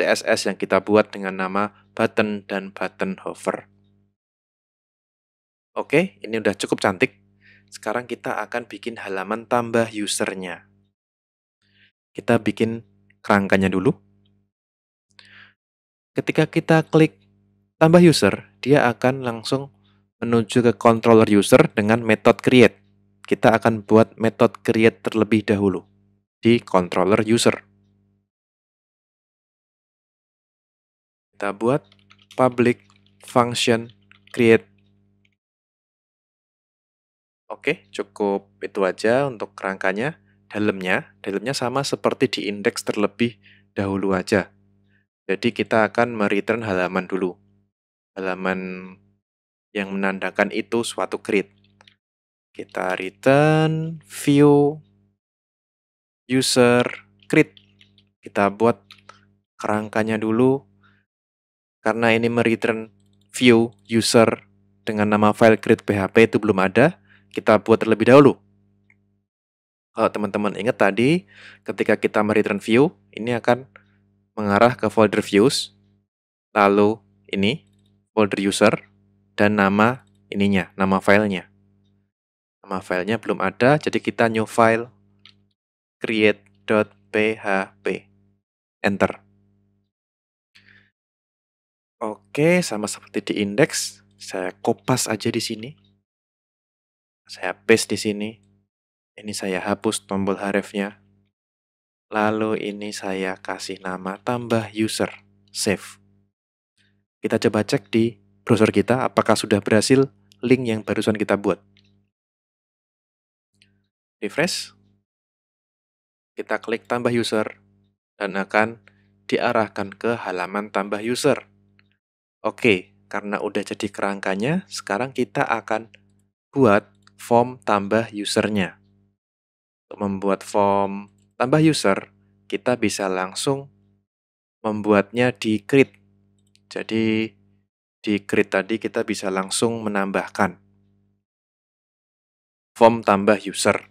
CSS yang kita buat dengan nama button dan button hover. Oke, ini udah cukup cantik. Sekarang kita akan bikin halaman tambah usernya. Kita bikin kerangkanya dulu. Ketika kita klik tambah user, dia akan langsung menuju ke controller user dengan metode create. Kita akan buat metode create terlebih dahulu di controller user. kita buat public function create. Oke, cukup itu aja untuk kerangkanya. Dalamnya, dalamnya sama seperti di indeks terlebih dahulu aja. Jadi kita akan mereturn halaman dulu. Halaman yang menandakan itu suatu create. Kita return view user create. Kita buat kerangkanya dulu karena ini mereturn view user dengan nama file grid PHP itu belum ada, kita buat terlebih dahulu. Kalau teman-teman ingat tadi, ketika kita mereturn view, ini akan mengarah ke folder views, lalu ini folder user, dan nama ininya, nama filenya. Nama filenya belum ada, jadi kita new file create.php. Enter. Oke, sama seperti di indeks, saya kopas aja di sini. Saya paste di sini. Ini saya hapus tombol harfnya. Lalu ini saya kasih nama tambah user, save. Kita coba cek di browser kita apakah sudah berhasil link yang barusan kita buat. Refresh. Kita klik tambah user dan akan diarahkan ke halaman tambah user Oke, karena udah jadi kerangkanya, sekarang kita akan buat form tambah usernya. Untuk membuat form tambah user, kita bisa langsung membuatnya di create. Jadi di create tadi kita bisa langsung menambahkan form tambah user.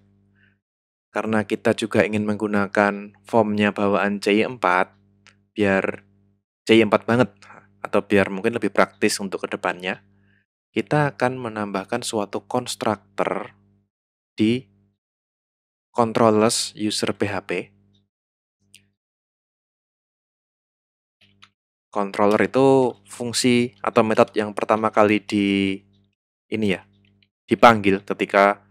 Karena kita juga ingin menggunakan formnya bawaan CI4, biar CI4 banget atau biar mungkin lebih praktis untuk kedepannya, kita akan menambahkan suatu konstruktor di controllers user PHP. Controller itu fungsi atau metode yang pertama kali di ini ya dipanggil ketika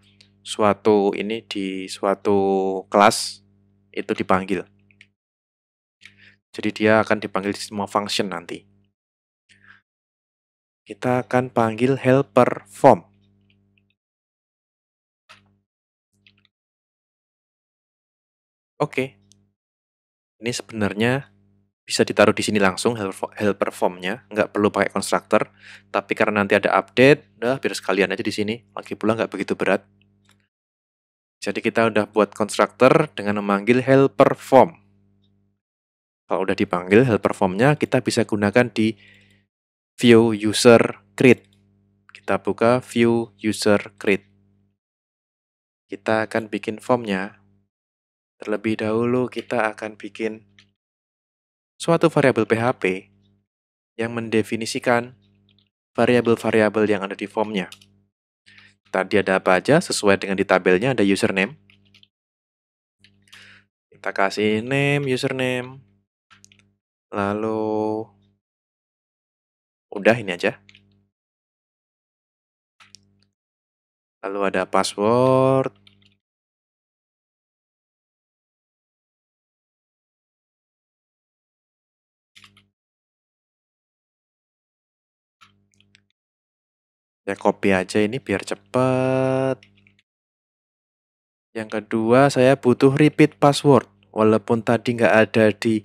suatu ini di suatu kelas itu dipanggil. Jadi dia akan dipanggil di semua function nanti kita akan panggil helper form. Oke, ini sebenarnya bisa ditaruh di sini langsung helper formnya, nggak perlu pakai konstruktor. Tapi karena nanti ada update, udah biar sekalian aja di sini. Lagi pula nggak begitu berat. Jadi kita udah buat konstruktor dengan memanggil helper form. Kalau udah dipanggil helper formnya, kita bisa gunakan di view user create. Kita buka view user create. Kita akan bikin formnya. Terlebih dahulu kita akan bikin suatu variabel PHP yang mendefinisikan variabel-variabel yang ada di formnya. Tadi ada apa aja sesuai dengan di tabelnya ada username. Kita kasih name, username, lalu Udah ini aja. Lalu ada password. ya copy aja ini biar cepat. Yang kedua, saya butuh repeat password. Walaupun tadi nggak ada di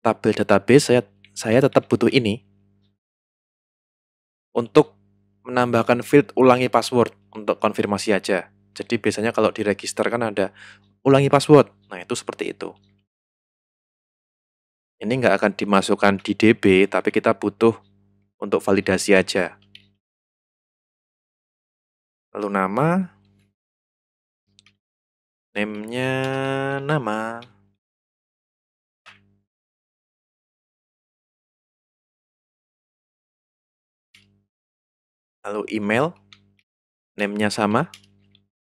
tabel database, saya saya tetap butuh ini untuk menambahkan field ulangi password untuk konfirmasi aja. Jadi biasanya kalau diregisterkan ada ulangi password. Nah itu seperti itu. Ini nggak akan dimasukkan di DB, tapi kita butuh untuk validasi aja. Lalu nama, name-nya nama. lalu email, name-nya sama,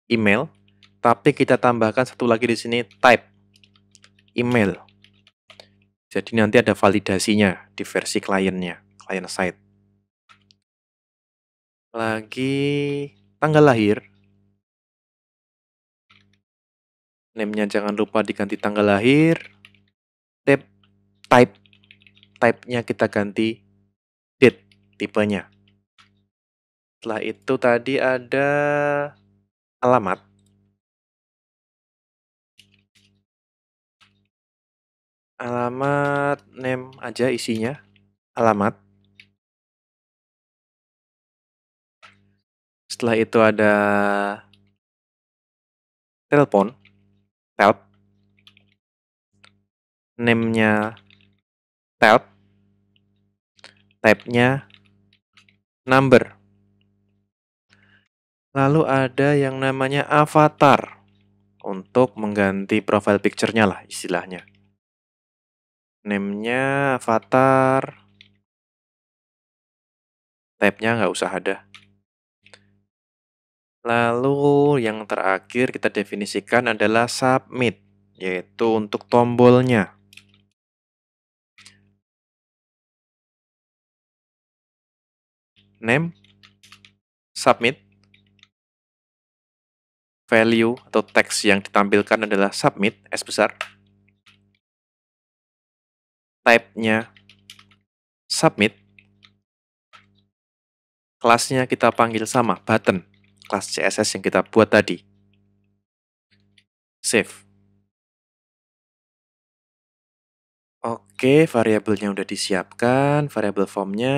email, tapi kita tambahkan satu lagi di sini type email. Jadi nanti ada validasinya di versi kliennya, client side. Lagi tanggal lahir. Name-nya jangan lupa diganti tanggal lahir. Type type type-nya kita ganti date tipenya. Setelah itu tadi ada alamat. Alamat name aja isinya. Alamat. Setelah itu ada telepon. Telp. Name-nya telp. Type-nya number. Lalu ada yang namanya avatar untuk mengganti profile picture-nya lah istilahnya. Name-nya avatar. Tab-nya nggak usah ada. Lalu yang terakhir kita definisikan adalah submit, yaitu untuk tombolnya. Name, submit, value atau teks yang ditampilkan adalah submit S besar. Type-nya submit. Kelasnya kita panggil sama, button. Kelas CSS yang kita buat tadi. Save. Oke, variabelnya udah disiapkan, variabel formnya.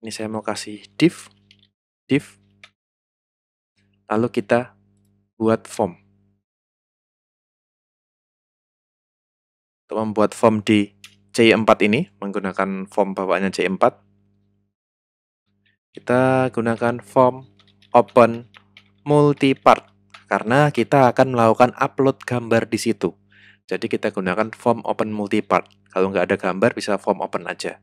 Ini saya mau kasih div, div lalu kita buat form. Untuk membuat form di C4 ini, menggunakan form bawaannya C4, kita gunakan form open multipart, karena kita akan melakukan upload gambar di situ. Jadi kita gunakan form open multipart. Kalau nggak ada gambar, bisa form open aja.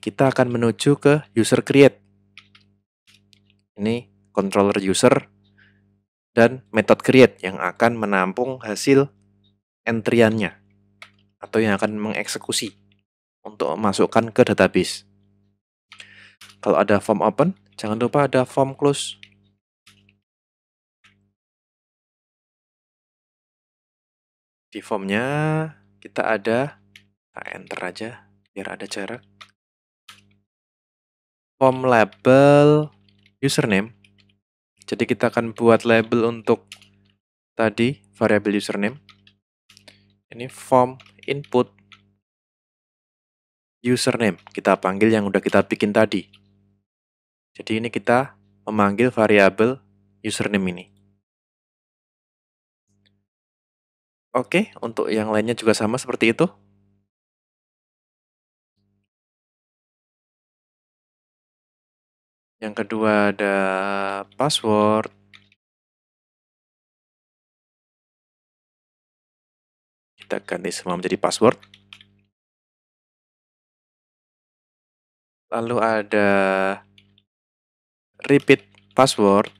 Kita akan menuju ke user create. Ini controller user, dan method create yang akan menampung hasil entriannya atau yang akan mengeksekusi untuk memasukkan ke database. Kalau ada form open, jangan lupa ada form close. Di formnya kita ada, nah enter aja biar ada jarak. Form label username jadi kita akan buat label untuk tadi variable username. Ini form input username. Kita panggil yang udah kita bikin tadi. Jadi ini kita memanggil variabel username ini. Oke, untuk yang lainnya juga sama seperti itu. Yang kedua ada password. Kita ganti semua menjadi password. Lalu ada repeat password.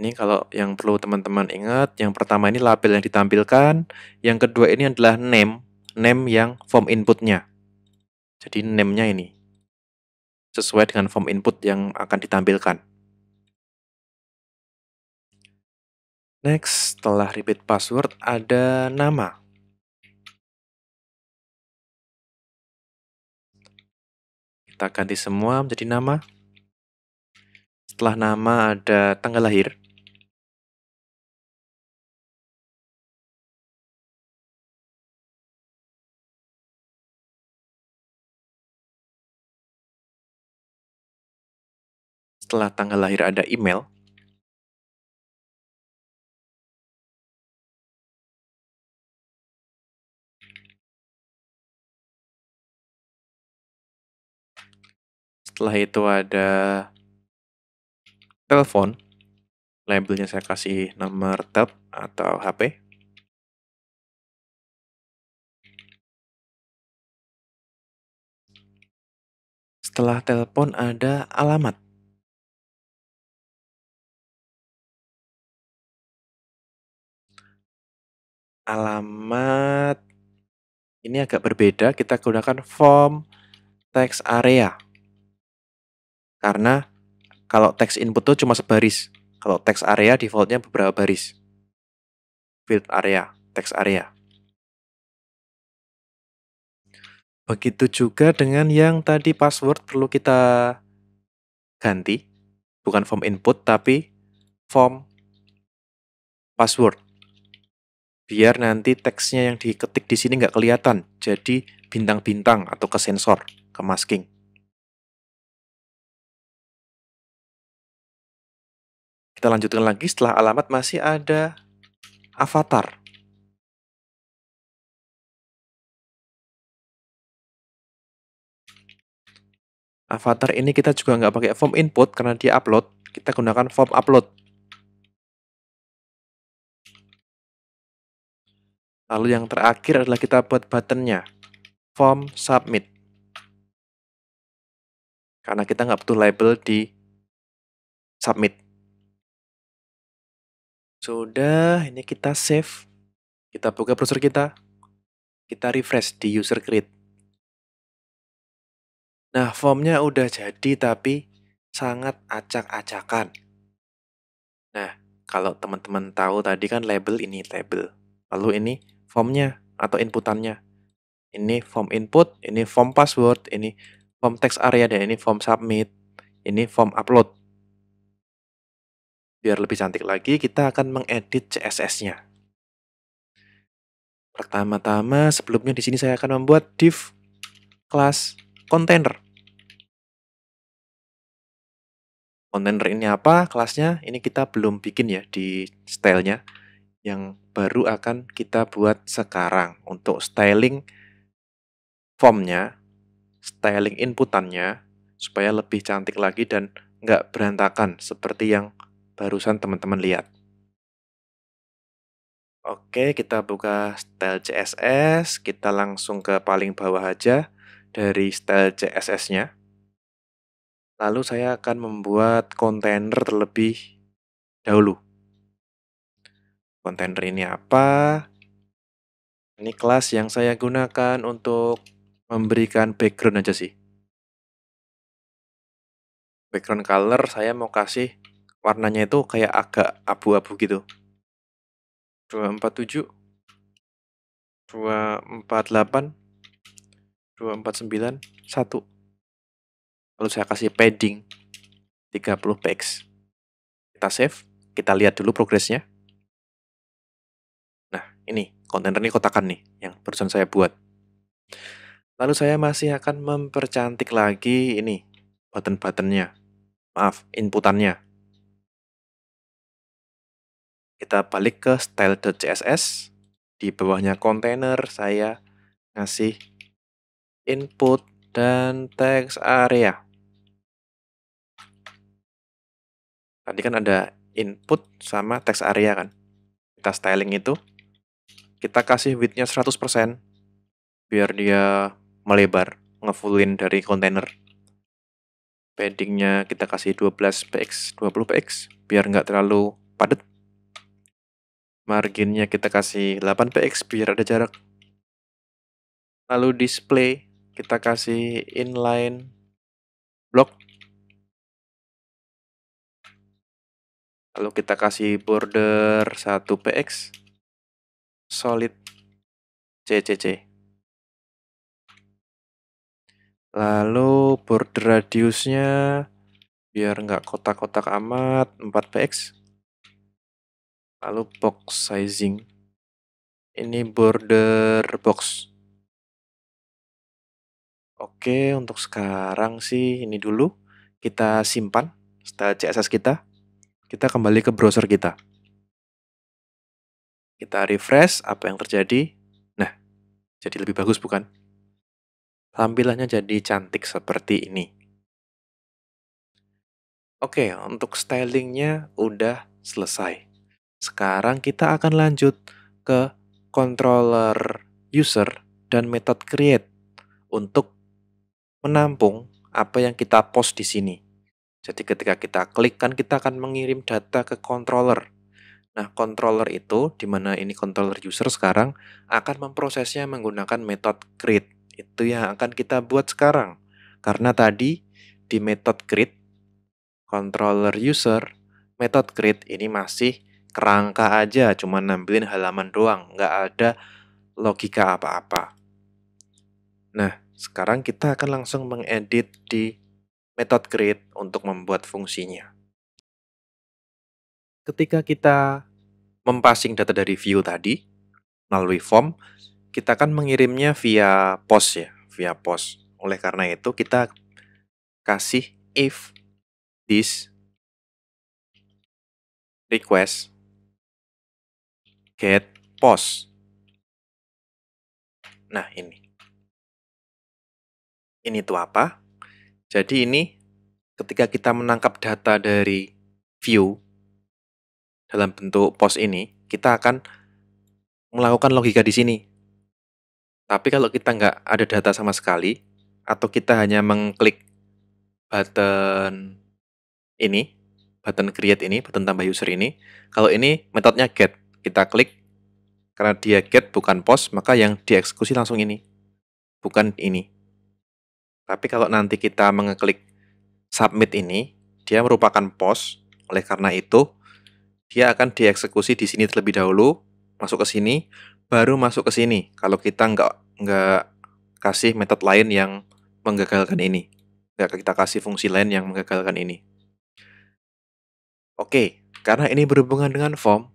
Ini kalau yang perlu teman-teman ingat, yang pertama ini label yang ditampilkan, yang kedua ini adalah name, name yang form inputnya. Jadi name-nya ini sesuai dengan form input yang akan ditampilkan. Next, setelah repeat password ada nama. Kita ganti semua menjadi nama. Setelah nama ada tanggal lahir. setelah tanggal lahir ada email, setelah itu ada telepon labelnya saya kasih nomor tab atau HP setelah telepon ada alamat alamat ini agak berbeda kita gunakan form text area karena kalau text input itu cuma sebaris kalau text area defaultnya beberapa baris field area text area begitu juga dengan yang tadi password perlu kita ganti bukan form input tapi form password biar nanti teksnya yang diketik di sini nggak kelihatan, jadi bintang-bintang atau ke sensor, ke masking. Kita lanjutkan lagi, setelah alamat masih ada avatar. Avatar ini kita juga nggak pakai form input karena dia upload, kita gunakan form upload. Lalu yang terakhir adalah kita buat buttonnya, form submit. Karena kita nggak butuh label di submit. Sudah, ini kita save. Kita buka browser kita. Kita refresh di user create. Nah, formnya udah jadi tapi sangat acak-acakan. Nah, kalau teman-teman tahu tadi kan label ini label. Lalu ini formnya atau inputannya. Ini form input, ini form password, ini form text area, dan ini form submit, ini form upload. Biar lebih cantik lagi, kita akan mengedit CSS-nya. Pertama-tama, sebelumnya di sini saya akan membuat div class container. Container ini apa? Kelasnya ini kita belum bikin ya di stylenya. Yang baru akan kita buat sekarang untuk styling formnya, styling inputannya supaya lebih cantik lagi dan nggak berantakan seperti yang barusan teman-teman lihat. Oke, kita buka style CSS, kita langsung ke paling bawah aja dari style CSS-nya. Lalu saya akan membuat kontainer terlebih dahulu. Kontainer ini apa? Ini kelas yang saya gunakan untuk memberikan background aja sih. Background color saya mau kasih warnanya itu kayak agak abu-abu gitu. 247 248 249 1 lalu saya kasih padding 30 px kita save kita lihat dulu progresnya ini kontainer ini kotakan nih yang barusan saya buat. Lalu saya masih akan mempercantik lagi ini button-buttonnya. Maaf, inputannya. Kita balik ke style.css. Di bawahnya container saya ngasih input dan text area. Tadi kan ada input sama text area kan. Kita styling itu kita kasih widthnya 100% biar dia melebar, ngefullin dari kontainer. Paddingnya kita kasih 12 px, 20 px biar nggak terlalu padat. Marginnya kita kasih 8 px biar ada jarak. Lalu display kita kasih inline block. Lalu kita kasih border 1 px solid CCC. Lalu border radiusnya biar nggak kotak-kotak amat 4px. Lalu box sizing. Ini border box. Oke, untuk sekarang sih ini dulu kita simpan setelah CSS kita. Kita kembali ke browser kita. Kita refresh apa yang terjadi. Nah, jadi lebih bagus bukan? Tampilannya jadi cantik seperti ini. Oke, untuk stylingnya udah selesai. Sekarang kita akan lanjut ke controller user dan method create untuk menampung apa yang kita post di sini. Jadi ketika kita klik kan kita akan mengirim data ke controller. Nah, controller itu, di mana ini controller user sekarang, akan memprosesnya menggunakan metode create. Itu yang akan kita buat sekarang. Karena tadi di metode create, controller user, metode create ini masih kerangka aja, cuma nampilin halaman doang, nggak ada logika apa-apa. Nah, sekarang kita akan langsung mengedit di metode create untuk membuat fungsinya ketika kita mempassing data dari view tadi melalui form, kita akan mengirimnya via post ya, via post. Oleh karena itu kita kasih if this request get post. Nah, ini. Ini tuh apa? Jadi ini ketika kita menangkap data dari view dalam bentuk pos ini, kita akan melakukan logika di sini. Tapi kalau kita nggak ada data sama sekali, atau kita hanya mengklik button ini, button create ini, button tambah user ini, kalau ini metodenya get, kita klik, karena dia get bukan post, maka yang dieksekusi langsung ini, bukan ini. Tapi kalau nanti kita mengeklik submit ini, dia merupakan post, oleh karena itu dia akan dieksekusi di sini terlebih dahulu, masuk ke sini, baru masuk ke sini. Kalau kita nggak nggak kasih metode lain yang menggagalkan ini, nggak kita kasih fungsi lain yang menggagalkan ini. Oke, karena ini berhubungan dengan form,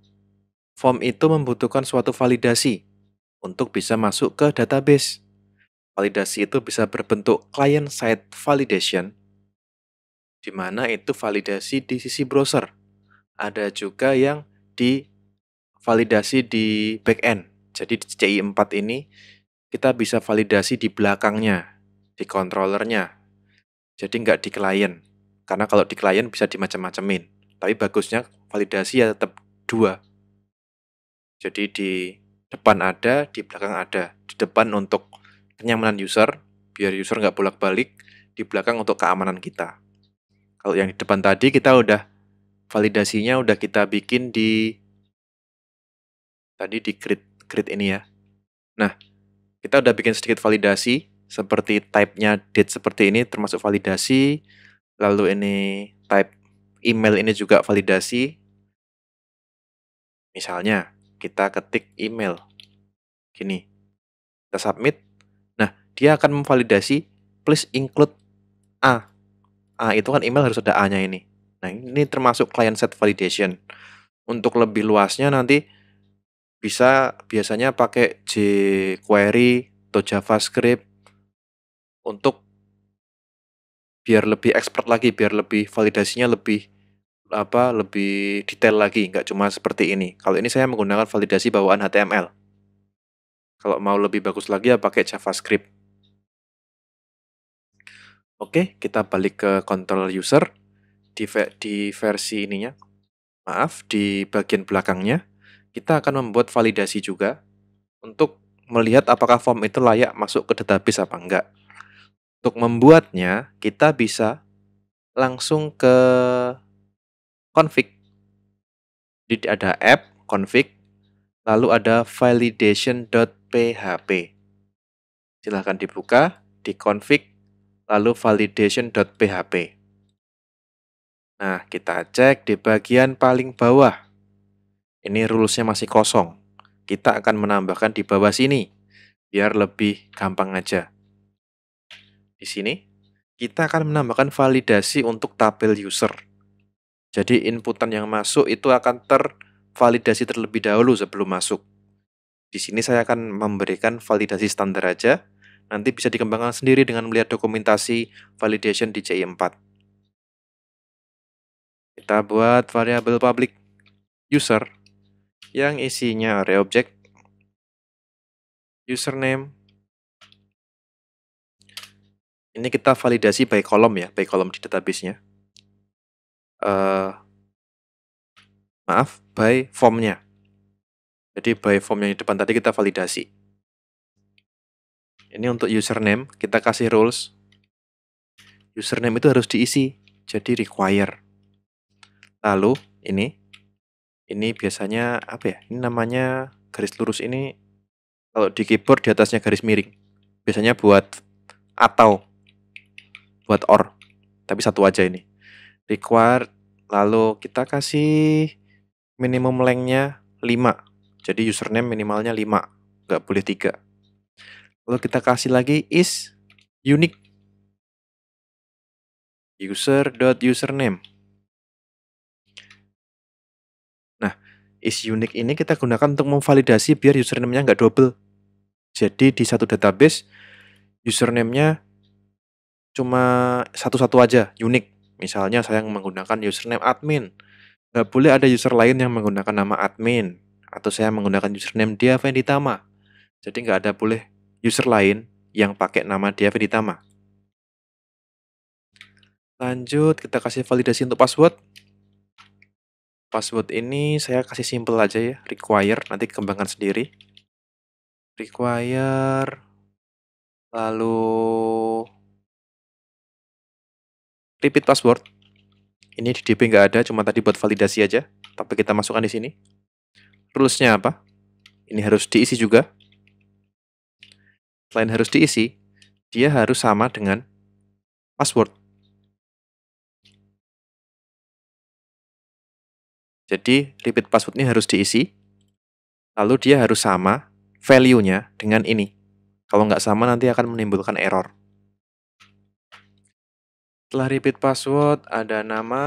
form itu membutuhkan suatu validasi untuk bisa masuk ke database. Validasi itu bisa berbentuk client-side validation, di mana itu validasi di sisi browser ada juga yang divalidasi di back end. Jadi di CI4 ini kita bisa validasi di belakangnya, di kontrolernya. Jadi nggak di klien. Karena kalau di klien bisa dimacam-macamin. Tapi bagusnya validasi ya tetap dua. Jadi di depan ada, di belakang ada. Di depan untuk kenyamanan user, biar user nggak bolak-balik. Di belakang untuk keamanan kita. Kalau yang di depan tadi kita udah validasinya udah kita bikin di tadi di grid grid ini ya. Nah, kita udah bikin sedikit validasi seperti type-nya date seperti ini termasuk validasi, lalu ini type email ini juga validasi. Misalnya, kita ketik email. Gini. Kita submit. Nah, dia akan memvalidasi please include A. A itu kan email harus ada A-nya ini. Nah, ini termasuk client set validation. Untuk lebih luasnya nanti bisa biasanya pakai jQuery atau JavaScript untuk biar lebih expert lagi, biar lebih validasinya lebih apa lebih detail lagi, nggak cuma seperti ini. Kalau ini saya menggunakan validasi bawaan HTML. Kalau mau lebih bagus lagi ya pakai JavaScript. Oke, kita balik ke controller user di, di versi ininya, maaf, di bagian belakangnya, kita akan membuat validasi juga untuk melihat apakah form itu layak masuk ke database apa enggak. Untuk membuatnya, kita bisa langsung ke config. Jadi ada app, config, lalu ada validation.php. Silahkan dibuka di config, lalu validation.php. Nah, kita cek di bagian paling bawah. Ini rulesnya masih kosong. Kita akan menambahkan di bawah sini, biar lebih gampang aja. Di sini, kita akan menambahkan validasi untuk tabel user. Jadi inputan yang masuk itu akan tervalidasi terlebih dahulu sebelum masuk. Di sini saya akan memberikan validasi standar aja, nanti bisa dikembangkan sendiri dengan melihat dokumentasi validation di CI4 kita buat variabel public user yang isinya array object, username. Ini kita validasi by kolom ya, by kolom di database-nya. Uh, maaf, by form-nya. Jadi by form yang di depan tadi kita validasi. Ini untuk username, kita kasih rules. Username itu harus diisi, jadi require. Lalu ini ini biasanya apa ya? Ini namanya garis lurus ini kalau di keyboard di atasnya garis miring. Biasanya buat atau buat or. Tapi satu aja ini. Required lalu kita kasih minimum lengthnya nya 5. Jadi username minimalnya 5, nggak boleh tiga. Lalu kita kasih lagi is unique user dot username. is unique ini kita gunakan untuk memvalidasi biar username-nya nggak double. Jadi di satu database username-nya cuma satu-satu aja, unique. Misalnya saya menggunakan username admin. Nggak boleh ada user lain yang menggunakan nama admin. Atau saya menggunakan username dia Venditama. Jadi nggak ada boleh user lain yang pakai nama dia Venditama. Lanjut, kita kasih validasi untuk password password ini saya kasih simple aja ya, require, nanti kembangkan sendiri. Require, lalu repeat password. Ini di DB nggak ada, cuma tadi buat validasi aja, tapi kita masukkan di sini. Rulesnya apa? Ini harus diisi juga. Selain harus diisi, dia harus sama dengan password. Jadi repeat password ini harus diisi, lalu dia harus sama value-nya dengan ini. Kalau nggak sama nanti akan menimbulkan error. Setelah repeat password ada nama,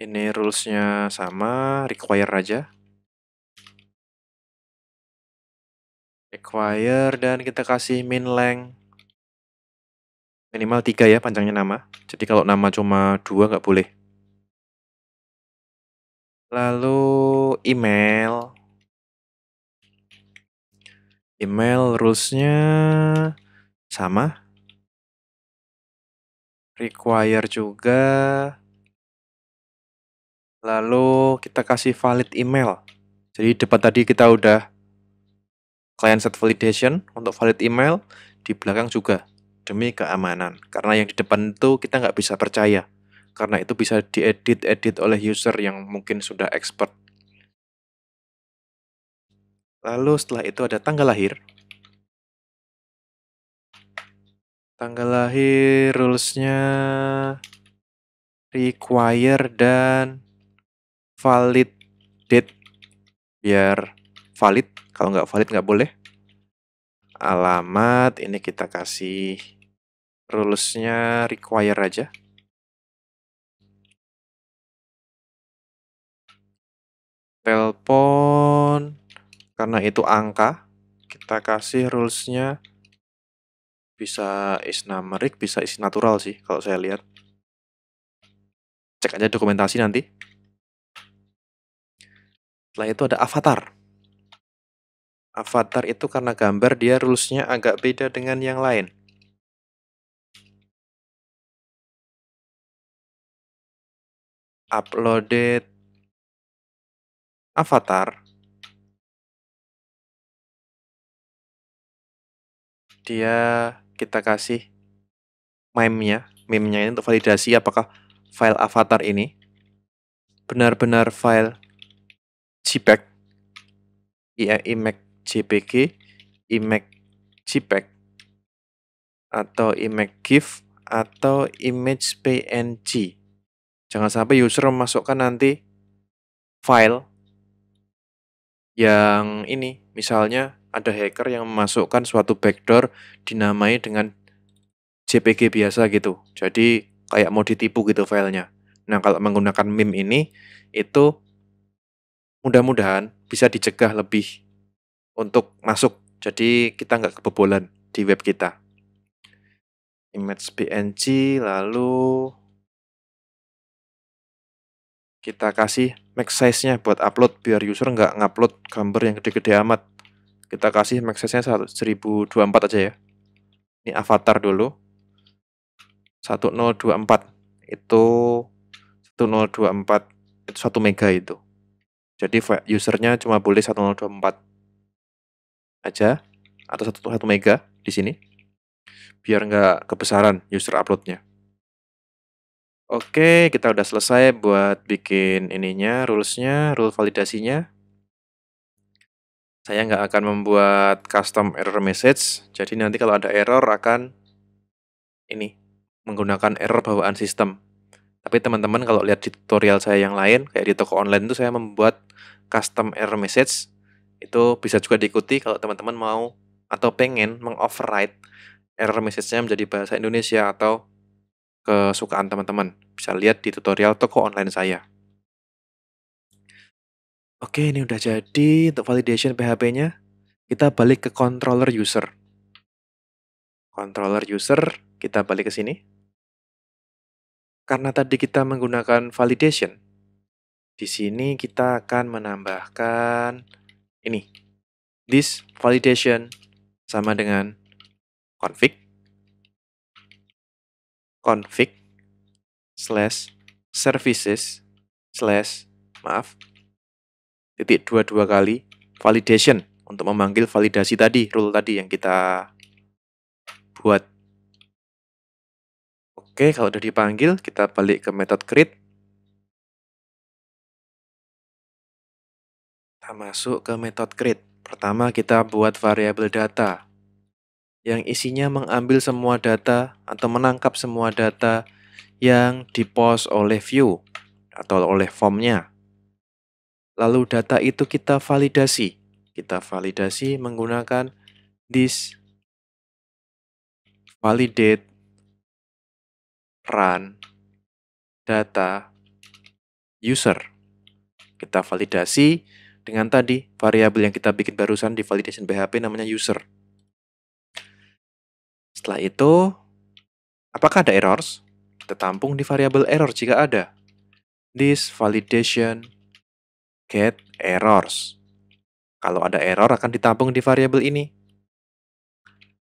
ini rules-nya sama, require aja. Require dan kita kasih min length minimal tiga ya panjangnya nama. Jadi kalau nama cuma dua nggak boleh. Lalu email. Email rulesnya sama. Require juga. Lalu kita kasih valid email. Jadi depan tadi kita udah client set validation untuk valid email di belakang juga demi keamanan. Karena yang di depan itu kita nggak bisa percaya. Karena itu bisa diedit-edit oleh user yang mungkin sudah expert. Lalu setelah itu ada tanggal lahir. Tanggal lahir rulesnya require dan valid date biar valid kalau nggak valid nggak boleh alamat ini kita kasih rulesnya require aja telepon karena itu angka kita kasih rulesnya bisa is numeric bisa is natural sih kalau saya lihat cek aja dokumentasi nanti setelah itu ada avatar avatar itu karena gambar dia rulesnya agak beda dengan yang lain uploaded avatar dia kita kasih meme-nya meme-nya ini untuk validasi apakah file avatar ini benar-benar file JPEG ya image JPG image JPEG atau image GIF atau image PNG Jangan sampai user memasukkan nanti file yang ini, misalnya ada hacker yang memasukkan suatu backdoor dinamai dengan JPG biasa gitu. Jadi kayak mau ditipu gitu filenya. Nah kalau menggunakan meme ini itu mudah-mudahan bisa dicegah lebih untuk masuk. Jadi kita nggak kebobolan di web kita. Image PNG lalu kita kasih max size-nya buat upload biar user nggak ngupload gambar yang gede-gede amat. Kita kasih max size-nya 1024 aja ya. Ini avatar dulu. 1024 itu 1024 itu 1 mega itu. Jadi usernya cuma boleh 1024 aja atau 1, satu mega di sini. Biar nggak kebesaran user uploadnya. Oke, kita udah selesai buat bikin ininya, rulesnya, rule validasinya. Saya nggak akan membuat custom error message, jadi nanti kalau ada error akan ini menggunakan error bawaan sistem. Tapi teman-teman kalau lihat di tutorial saya yang lain, kayak di toko online itu saya membuat custom error message, itu bisa juga diikuti kalau teman-teman mau atau pengen meng mengoverride error message-nya menjadi bahasa Indonesia atau kesukaan teman-teman. Bisa lihat di tutorial toko online saya. Oke, ini udah jadi untuk validation PHP-nya. Kita balik ke controller user. Controller user, kita balik ke sini. Karena tadi kita menggunakan validation, di sini kita akan menambahkan ini. This validation sama dengan config config slash services slash maaf titik dua dua kali validation untuk memanggil validasi tadi rule tadi yang kita buat Oke, kalau sudah dipanggil, kita balik ke method create. Kita masuk ke method create. Pertama, kita buat variabel data yang isinya mengambil semua data atau menangkap semua data yang dipost oleh view atau oleh formnya. Lalu data itu kita validasi. Kita validasi menggunakan this validate run data user. Kita validasi dengan tadi variabel yang kita bikin barusan di validation PHP namanya user. Setelah itu, apakah ada errors? Kita tampung di variabel error jika ada. This validation get errors. Kalau ada error akan ditampung di variabel ini.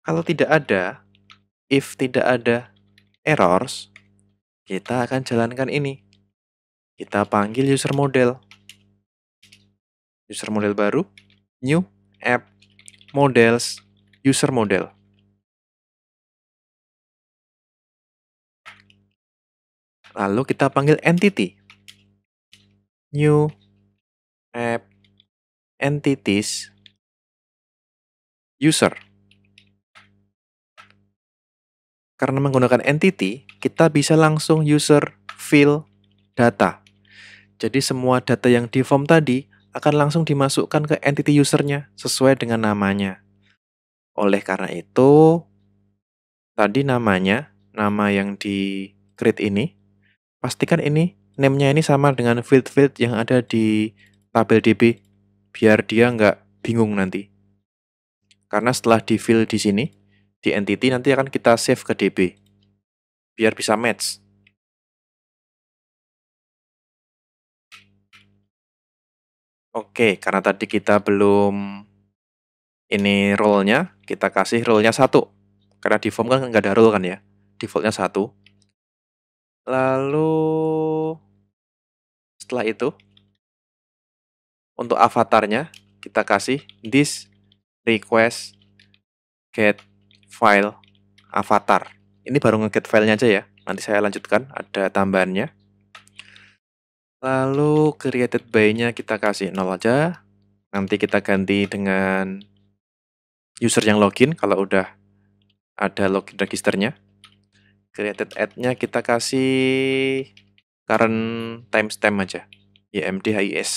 Kalau tidak ada, if tidak ada errors, kita akan jalankan ini. Kita panggil user model. User model baru, new app models user model. Lalu kita panggil entity. New app entities user. Karena menggunakan entity, kita bisa langsung user fill data. Jadi semua data yang di form tadi akan langsung dimasukkan ke entity usernya sesuai dengan namanya. Oleh karena itu, tadi namanya, nama yang di create ini, pastikan ini name-nya ini sama dengan field-field yang ada di tabel DB biar dia nggak bingung nanti. Karena setelah di fill di sini, di entity nanti akan kita save ke DB biar bisa match. Oke, karena tadi kita belum ini role-nya, kita kasih role-nya satu. Karena di form kan nggak ada role kan ya, defaultnya satu. Lalu setelah itu untuk avatarnya kita kasih this request get file avatar. Ini baru ngeget filenya aja ya. Nanti saya lanjutkan ada tambahannya. Lalu created by-nya kita kasih nol aja. Nanti kita ganti dengan user yang login kalau udah ada login registernya created ad-nya kita kasih current timestamp aja. YMD HIS.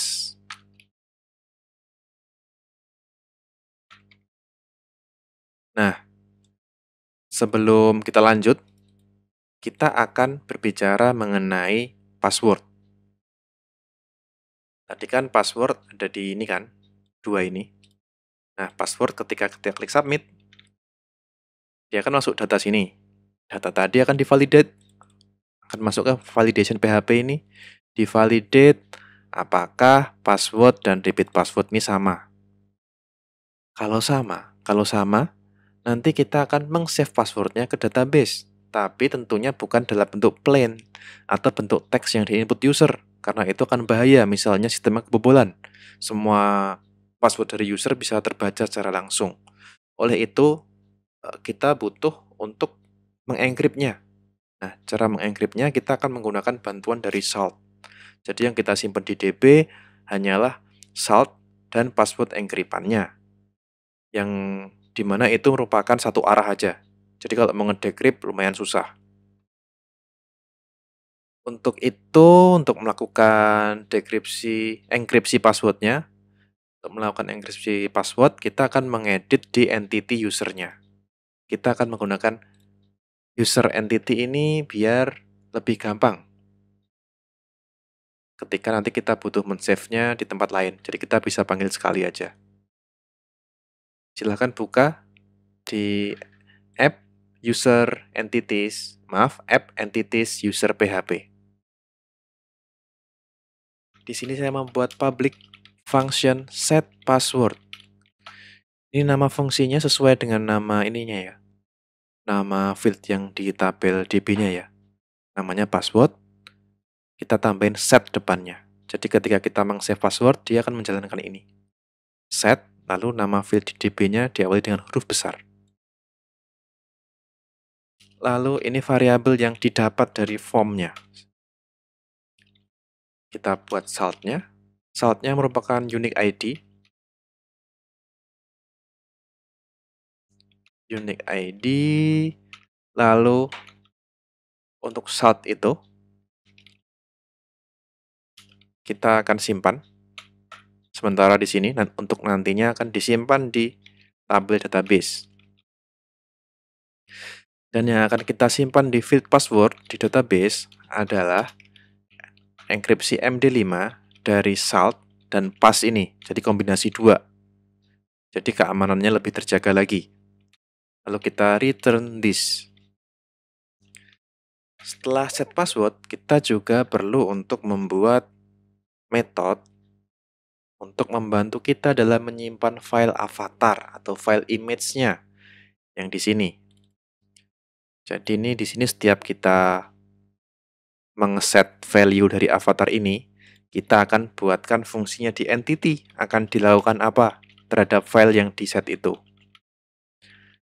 Nah, sebelum kita lanjut, kita akan berbicara mengenai password. Tadi kan password ada di ini kan, dua ini. Nah, password ketika kita klik submit, dia akan masuk data sini data tadi akan divalidate akan masuk ke validation PHP ini divalidate apakah password dan repeat password ini sama. Kalau sama, kalau sama, nanti kita akan meng-save passwordnya ke database, tapi tentunya bukan dalam bentuk plain atau bentuk teks yang diinput user, karena itu akan bahaya misalnya sistemnya kebobolan. Semua password dari user bisa terbaca secara langsung. Oleh itu, eh, kita butuh untuk mengenkripnya. Nah, cara mengenkripnya kita akan menggunakan bantuan dari salt. Jadi yang kita simpan di DB hanyalah salt dan password enkripannya. Yang dimana itu merupakan satu arah aja. Jadi kalau mengedekrip lumayan susah. Untuk itu, untuk melakukan dekripsi, enkripsi passwordnya, untuk melakukan enkripsi password, kita akan mengedit di entity usernya. Kita akan menggunakan user entity ini biar lebih gampang ketika nanti kita butuh men-save-nya di tempat lain. Jadi kita bisa panggil sekali aja. Silahkan buka di app user entities, maaf, app entities user PHP. Di sini saya membuat public function set password. Ini nama fungsinya sesuai dengan nama ininya ya nama field yang di tabel DB-nya ya. Namanya password. Kita tambahin set depannya. Jadi ketika kita meng-save password, dia akan menjalankan ini. Set, lalu nama field di DB-nya diawali dengan huruf besar. Lalu ini variabel yang didapat dari form-nya. Kita buat salt-nya. Salt-nya merupakan unique ID unique ID lalu untuk salt itu kita akan simpan sementara di sini dan untuk nantinya akan disimpan di tabel database dan yang akan kita simpan di field password di database adalah enkripsi MD5 dari salt dan pass ini jadi kombinasi dua jadi keamanannya lebih terjaga lagi Lalu kita return this. Setelah set password, kita juga perlu untuk membuat metode untuk membantu kita dalam menyimpan file avatar atau file image-nya yang di sini. Jadi ini di sini setiap kita mengeset value dari avatar ini, kita akan buatkan fungsinya di entity akan dilakukan apa terhadap file yang di set itu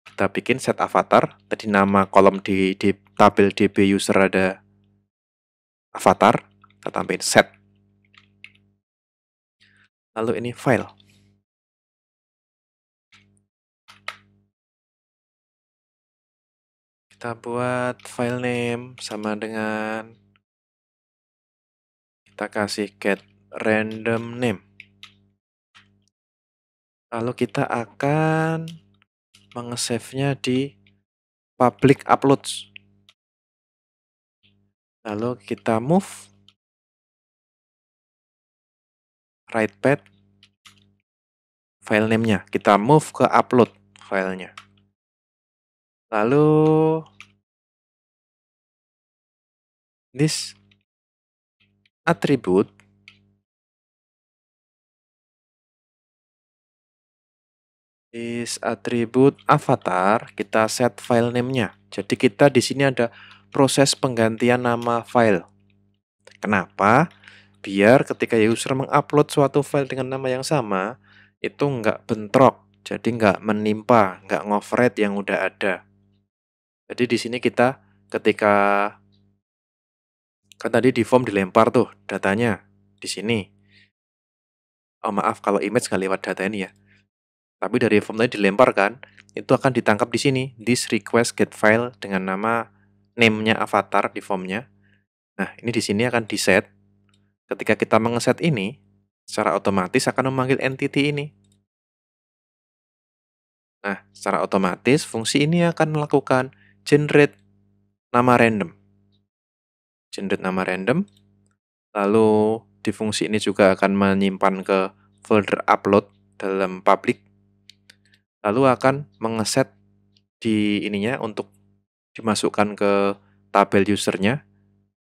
kita bikin set avatar. Tadi nama kolom di, di tabel DB user ada avatar. Kita tambahin set. Lalu ini file. Kita buat file name sama dengan kita kasih get random name. Lalu kita akan mengesave-nya di public uploads. Lalu kita move right pad file name-nya. Kita move ke upload filenya. Lalu this attribute Is atribut avatar, kita set file name-nya. Jadi kita di sini ada proses penggantian nama file. Kenapa? Biar ketika user mengupload suatu file dengan nama yang sama, itu nggak bentrok, jadi nggak menimpa, nggak ngoverride yang udah ada. Jadi di sini kita ketika kan tadi di form dilempar tuh datanya di sini. Oh maaf kalau image nggak lewat data ini ya tapi dari form tadi dilemparkan, itu akan ditangkap di sini, this request get file dengan nama name-nya avatar di formnya. Nah, ini di sini akan di set. Ketika kita mengeset ini, secara otomatis akan memanggil entity ini. Nah, secara otomatis fungsi ini akan melakukan generate nama random. Generate nama random. Lalu di fungsi ini juga akan menyimpan ke folder upload dalam public lalu akan mengeset di ininya untuk dimasukkan ke tabel usernya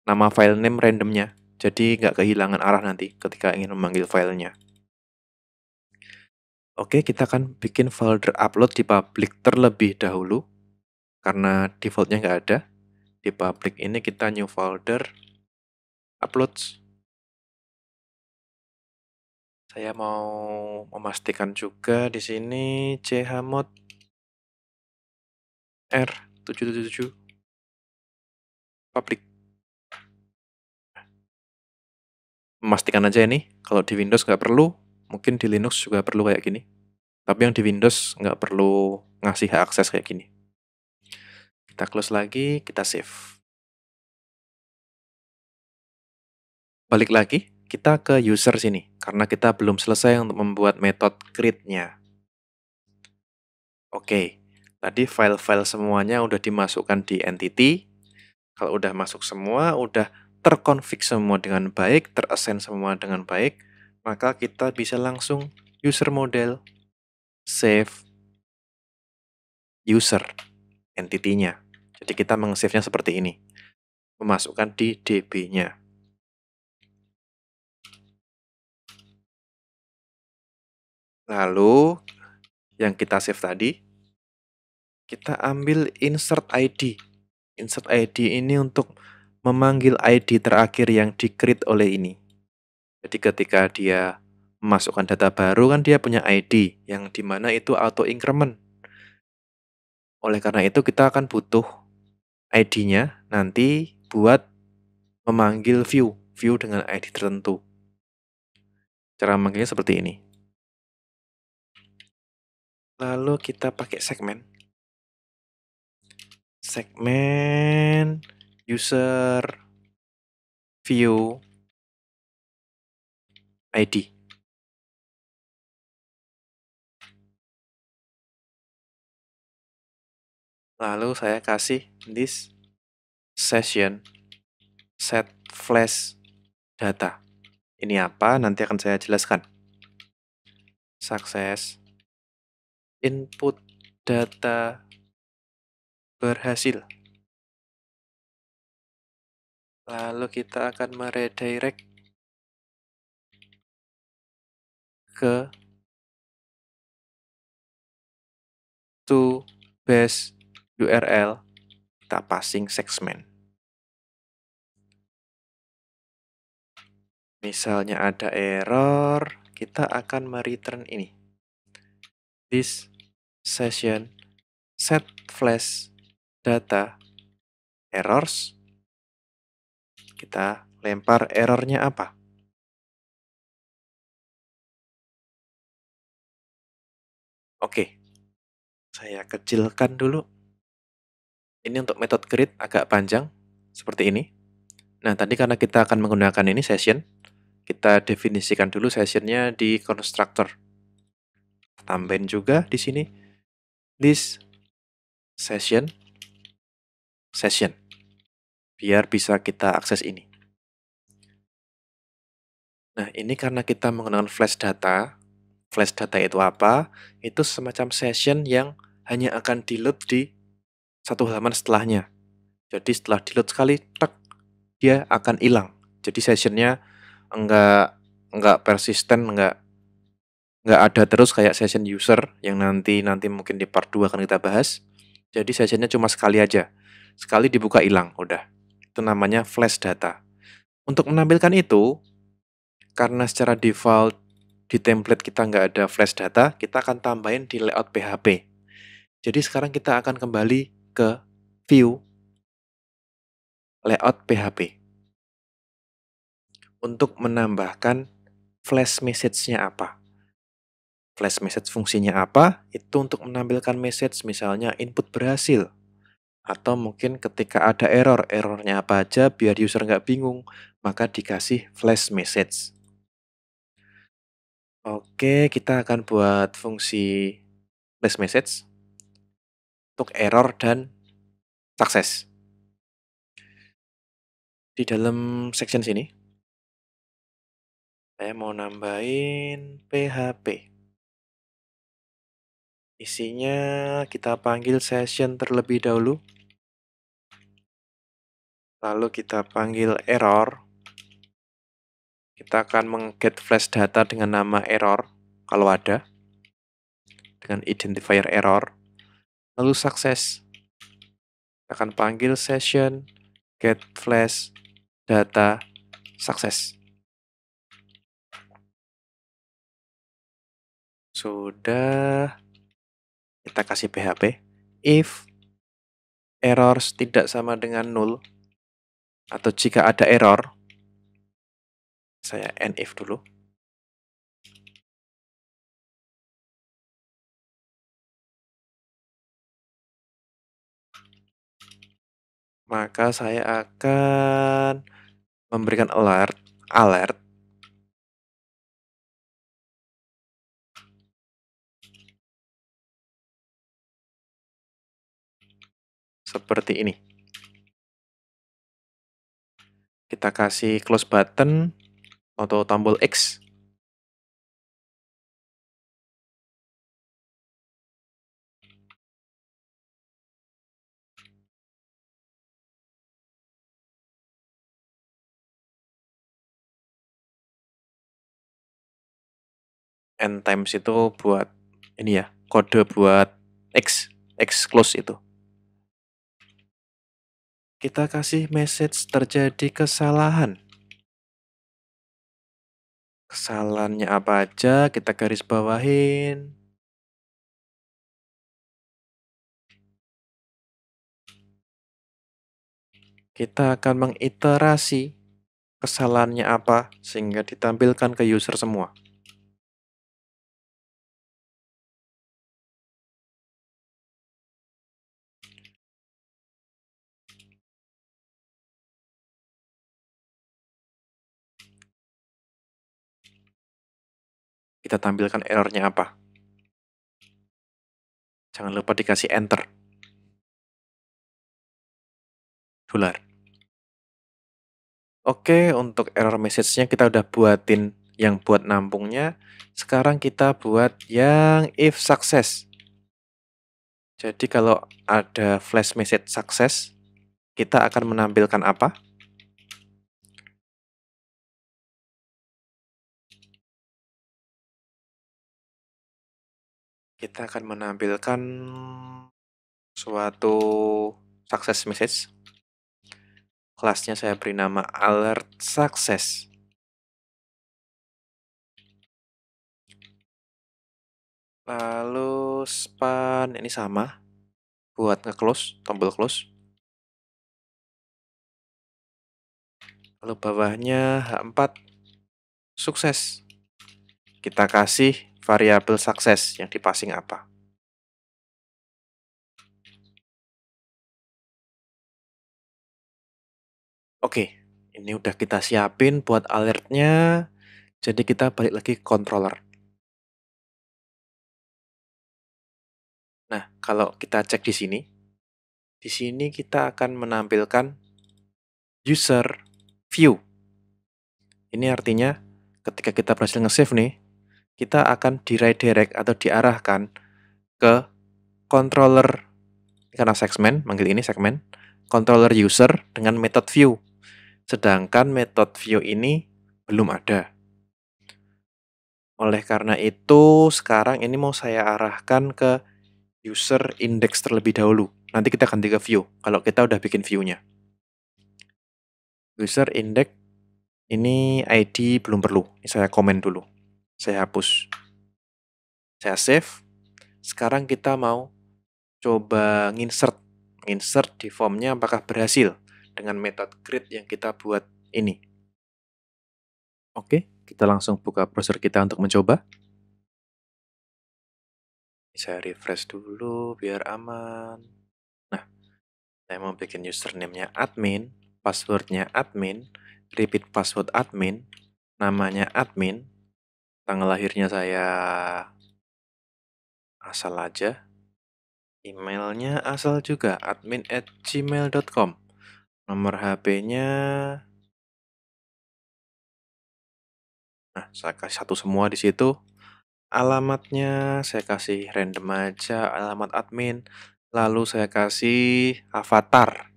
nama file name randomnya jadi nggak kehilangan arah nanti ketika ingin memanggil filenya oke kita akan bikin folder upload di public terlebih dahulu karena defaultnya nggak ada di public ini kita new folder uploads saya mau memastikan juga di sini CH mod R777 public. Memastikan aja ini, kalau di Windows nggak perlu, mungkin di Linux juga perlu kayak gini. Tapi yang di Windows nggak perlu ngasih hak akses kayak gini. Kita close lagi, kita save. Balik lagi, kita ke user sini, karena kita belum selesai untuk membuat metode create-nya. Oke, tadi file-file semuanya udah dimasukkan di entity. Kalau udah masuk semua, udah terkonfig semua dengan baik, terassign semua dengan baik, maka kita bisa langsung user model, save user entity-nya. Jadi kita meng-save-nya seperti ini. Memasukkan di DB-nya. Lalu yang kita save tadi, kita ambil insert ID. Insert ID ini untuk memanggil ID terakhir yang di create oleh ini. Jadi ketika dia memasukkan data baru kan dia punya ID yang dimana itu auto increment. Oleh karena itu kita akan butuh ID-nya nanti buat memanggil view, view dengan ID tertentu. Cara memanggilnya seperti ini. Lalu kita pakai segmen. Segmen user view ID. Lalu saya kasih this session set flash data. Ini apa? Nanti akan saya jelaskan. Success input data berhasil. Lalu kita akan meredirect ke to base URL kita passing segmen. Misalnya ada error, kita akan mereturn ini this session set flash data errors. Kita lempar errornya apa? Oke, saya kecilkan dulu. Ini untuk metode create agak panjang, seperti ini. Nah, tadi karena kita akan menggunakan ini session, kita definisikan dulu sessionnya di constructor tambahin juga di sini this session session biar bisa kita akses ini. Nah, ini karena kita menggunakan flash data. Flash data itu apa? Itu semacam session yang hanya akan di-load di satu halaman setelahnya. Jadi setelah di-load sekali, tek, dia akan hilang. Jadi sessionnya enggak enggak persisten, enggak nggak ada terus kayak session user yang nanti nanti mungkin di part 2 akan kita bahas. Jadi sessionnya cuma sekali aja. Sekali dibuka hilang, udah. Itu namanya flash data. Untuk menampilkan itu, karena secara default di template kita nggak ada flash data, kita akan tambahin di layout PHP. Jadi sekarang kita akan kembali ke view layout PHP. Untuk menambahkan flash message-nya apa. Flash message fungsinya apa? Itu untuk menampilkan message misalnya input berhasil. Atau mungkin ketika ada error, errornya apa aja biar user nggak bingung, maka dikasih flash message. Oke, kita akan buat fungsi flash message untuk error dan sukses. Di dalam section sini, saya mau nambahin PHP. Isinya kita panggil session terlebih dahulu. Lalu kita panggil error. Kita akan mengget flash data dengan nama error kalau ada dengan identifier error. Lalu sukses. Kita akan panggil session get flash data sukses. Sudah kita kasih PHP if errors tidak sama dengan null atau jika ada error saya end if dulu maka saya akan memberikan alert alert seperti ini. Kita kasih close button atau tombol X. n times itu buat ini ya kode buat x x close itu kita kasih message terjadi kesalahan. Kesalahannya apa aja kita garis bawahin. Kita akan mengiterasi kesalahannya apa sehingga ditampilkan ke user semua. kita tampilkan errornya apa. Jangan lupa dikasih enter. Dolar. Oke, untuk error message-nya kita udah buatin yang buat nampungnya. Sekarang kita buat yang if success. Jadi kalau ada flash message success, kita akan menampilkan apa? kita akan menampilkan suatu success message. Kelasnya saya beri nama alert success. Lalu span ini sama buat nge-close, tombol close. Lalu bawahnya H4 sukses. Kita kasih variabel sukses yang dipassing apa. Oke, ini udah kita siapin buat alertnya. Jadi kita balik lagi ke controller. Nah, kalau kita cek di sini, di sini kita akan menampilkan user view. Ini artinya ketika kita berhasil nge-save nih, kita akan diredirect atau diarahkan ke controller karena segmen, manggil ini segmen, controller user dengan method view. Sedangkan method view ini belum ada. Oleh karena itu, sekarang ini mau saya arahkan ke user index terlebih dahulu. Nanti kita ganti ke view, kalau kita udah bikin view-nya. User index, ini ID belum perlu. Ini saya komen dulu saya hapus. Saya save. Sekarang kita mau coba nginsert, Insert di formnya apakah berhasil dengan metode grid yang kita buat ini. Oke, kita langsung buka browser kita untuk mencoba. Saya refresh dulu biar aman. Nah, saya mau bikin username-nya admin, passwordnya admin, repeat password admin, namanya admin, Tanggal lahirnya saya asal aja. Emailnya asal juga admin at gmail.com. Nomor HP-nya Nah, saya kasih satu semua di situ. Alamatnya saya kasih random aja, alamat admin. Lalu saya kasih avatar.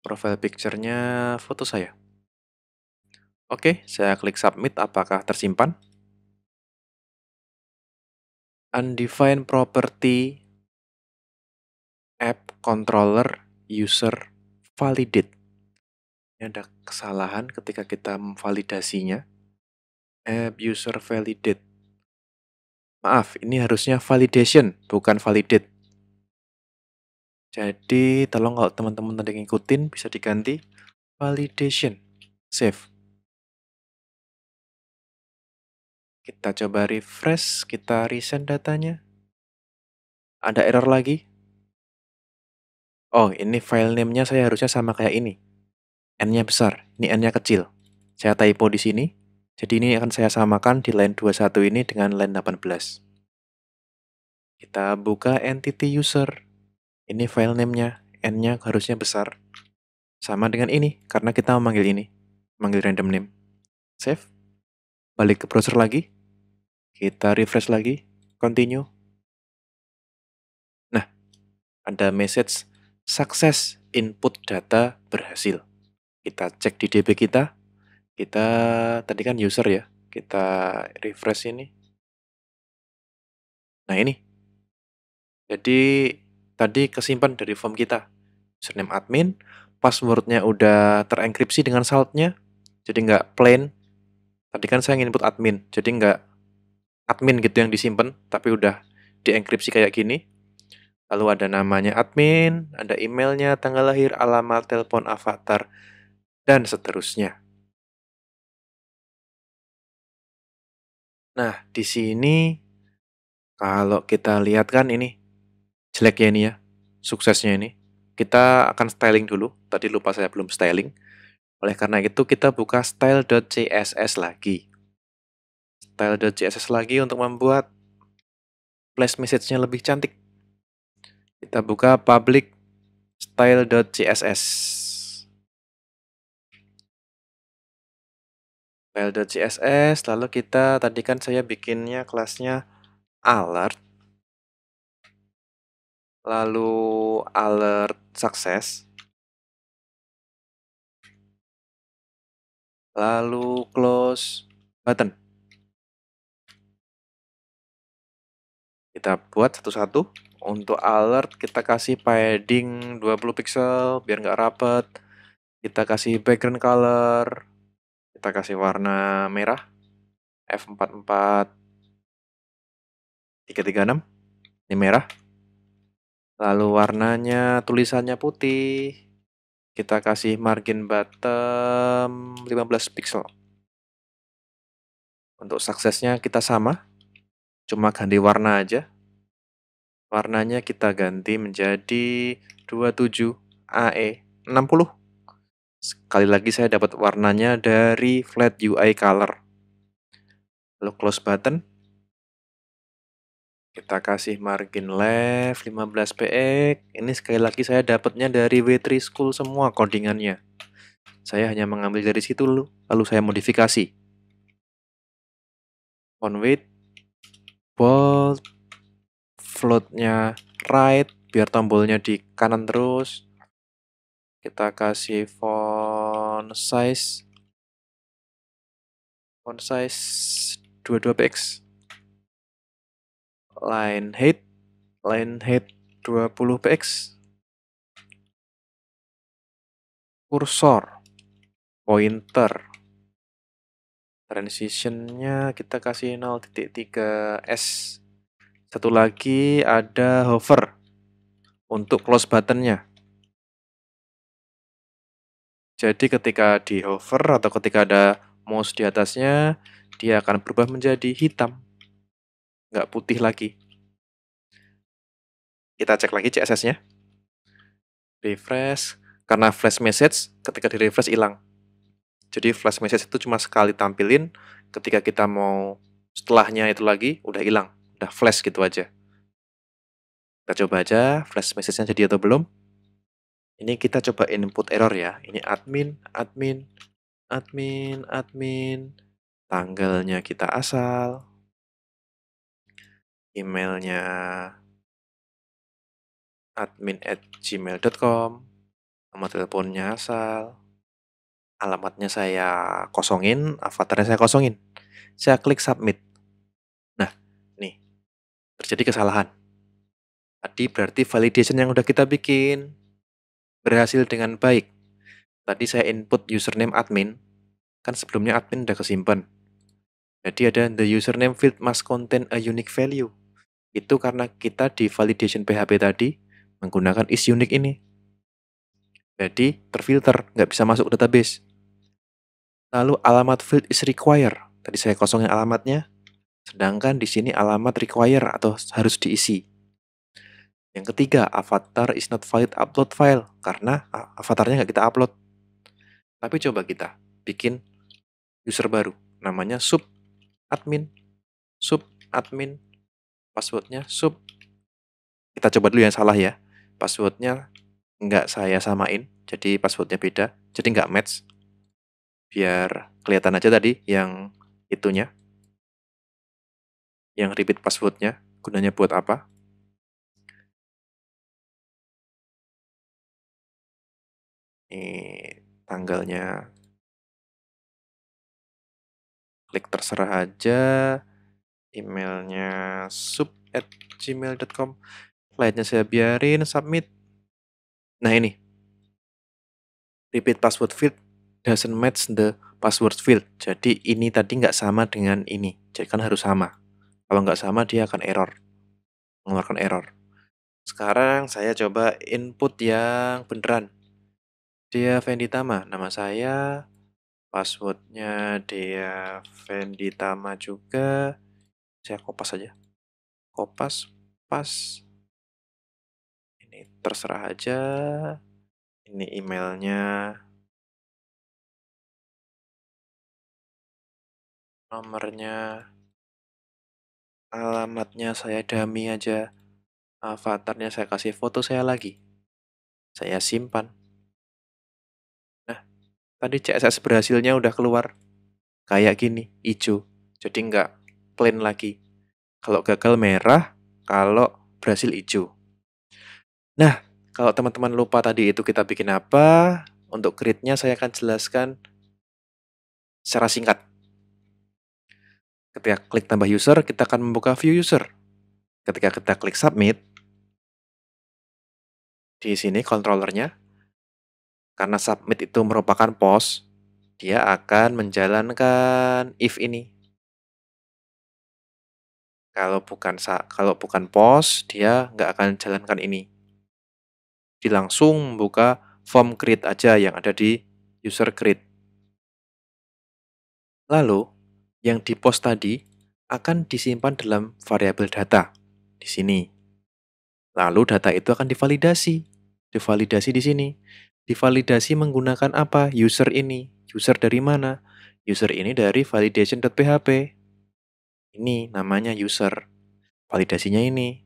Profile picture-nya foto saya. Oke, saya klik submit apakah tersimpan? undefined property app controller user validate. Ini ada kesalahan ketika kita memvalidasinya. App user validate. Maaf, ini harusnya validation, bukan validate. Jadi, tolong kalau teman-teman tadi ngikutin bisa diganti validation. Save. Kita coba refresh, kita reset datanya. Ada error lagi. Oh, ini file name-nya saya harusnya sama kayak ini. N-nya besar, ini N-nya kecil. Saya typo di sini, jadi ini akan saya samakan di line 21 ini dengan line 18. Kita buka entity user. Ini file name-nya, N-nya harusnya besar. Sama dengan ini, karena kita memanggil ini. memanggil random name. Save. Balik ke browser lagi. Kita refresh lagi, continue. Nah, ada message success input data berhasil. Kita cek di DB kita. Kita tadi kan user ya. Kita refresh ini. Nah, ini. Jadi tadi kesimpan dari form kita. Username admin, passwordnya udah terenkripsi dengan saltnya, jadi nggak plain. Tadi kan saya input admin, jadi nggak admin gitu yang disimpan tapi udah dienkripsi kayak gini. Lalu ada namanya admin, ada emailnya, tanggal lahir, alamat, telepon, avatar, dan seterusnya. Nah, di sini kalau kita lihat kan ini jelek ya ini ya, suksesnya ini. Kita akan styling dulu. Tadi lupa saya belum styling. Oleh karena itu kita buka style.css lagi style.css lagi untuk membuat flash message-nya lebih cantik. Kita buka public style.css. Style.css, lalu kita tadi kan saya bikinnya kelasnya alert. Lalu alert success. Lalu close button. kita buat satu-satu untuk alert kita kasih padding 20 pixel biar nggak rapet kita kasih background color kita kasih warna merah F44 336 ini merah lalu warnanya tulisannya putih kita kasih margin bottom 15 pixel untuk suksesnya kita sama cuma ganti warna aja. Warnanya kita ganti menjadi 27AE 60. Sekali lagi saya dapat warnanya dari flat UI color. Lalu close button. Kita kasih margin left 15 px. Ini sekali lagi saya dapatnya dari W3 School semua codingannya. Saya hanya mengambil dari situ lalu saya modifikasi. On weight bold floatnya right biar tombolnya di kanan terus kita kasih font size font size 22 px line height line height 20 px kursor pointer Transitionnya kita kasih 0.3S. Satu lagi ada hover untuk close buttonnya. Jadi ketika di hover atau ketika ada mouse di atasnya, dia akan berubah menjadi hitam. Nggak putih lagi. Kita cek lagi CSS-nya. Refresh. Karena flash message, ketika di refresh hilang. Jadi flash message itu cuma sekali tampilin ketika kita mau setelahnya itu lagi udah hilang, udah flash gitu aja. Kita coba aja flash message-nya jadi atau belum. Ini kita coba input error ya. Ini admin, admin, admin, admin. Tanggalnya kita asal. Emailnya admin at gmail.com. Nomor teleponnya asal alamatnya saya kosongin, avatarnya saya kosongin. Saya klik submit. Nah, nih, terjadi kesalahan. Tadi berarti validation yang udah kita bikin berhasil dengan baik. Tadi saya input username admin, kan sebelumnya admin udah kesimpan. Jadi ada the username field must contain a unique value. Itu karena kita di validation PHP tadi menggunakan is unique ini. Jadi terfilter, nggak bisa masuk database. Lalu alamat field is required. Tadi saya kosongin alamatnya. Sedangkan di sini alamat require atau harus diisi. Yang ketiga, avatar is not valid upload file karena ah, avatarnya nggak kita upload. Tapi coba kita bikin user baru, namanya sub admin, sub admin, passwordnya sub. Kita coba dulu yang salah ya, passwordnya nggak saya samain, jadi passwordnya beda, jadi nggak match biar kelihatan aja tadi yang itunya yang repeat passwordnya gunanya buat apa ini tanggalnya klik terserah aja emailnya sub at gmail.com lainnya saya biarin submit nah ini repeat password field doesn't match the password field. Jadi ini tadi nggak sama dengan ini. Jadi kan harus sama. Kalau nggak sama dia akan error. Mengeluarkan error. Sekarang saya coba input yang beneran. Dia Venditama, nama saya. Passwordnya dia Venditama juga. Saya kopas aja. Kopas, pas. Ini terserah aja. Ini emailnya Nomornya, alamatnya saya dami aja. Ah, Avatarnya saya kasih foto saya lagi. Saya simpan. Nah, tadi CSS berhasilnya udah keluar. Kayak gini, hijau. Jadi nggak plain lagi. Kalau gagal merah, kalau berhasil hijau. Nah, kalau teman-teman lupa tadi itu kita bikin apa, untuk create-nya saya akan jelaskan secara singkat. Ketika klik tambah user, kita akan membuka view user. Ketika kita klik submit, di sini kontrolernya, karena submit itu merupakan post, dia akan menjalankan if ini. Kalau bukan kalau bukan post, dia nggak akan jalankan ini. Dia langsung membuka form create aja yang ada di user create. Lalu, yang dipost tadi akan disimpan dalam variabel data di sini. Lalu data itu akan divalidasi. Divalidasi di sini. Divalidasi menggunakan apa? User ini. User dari mana? User ini dari validation.php. Ini namanya user. Validasinya ini.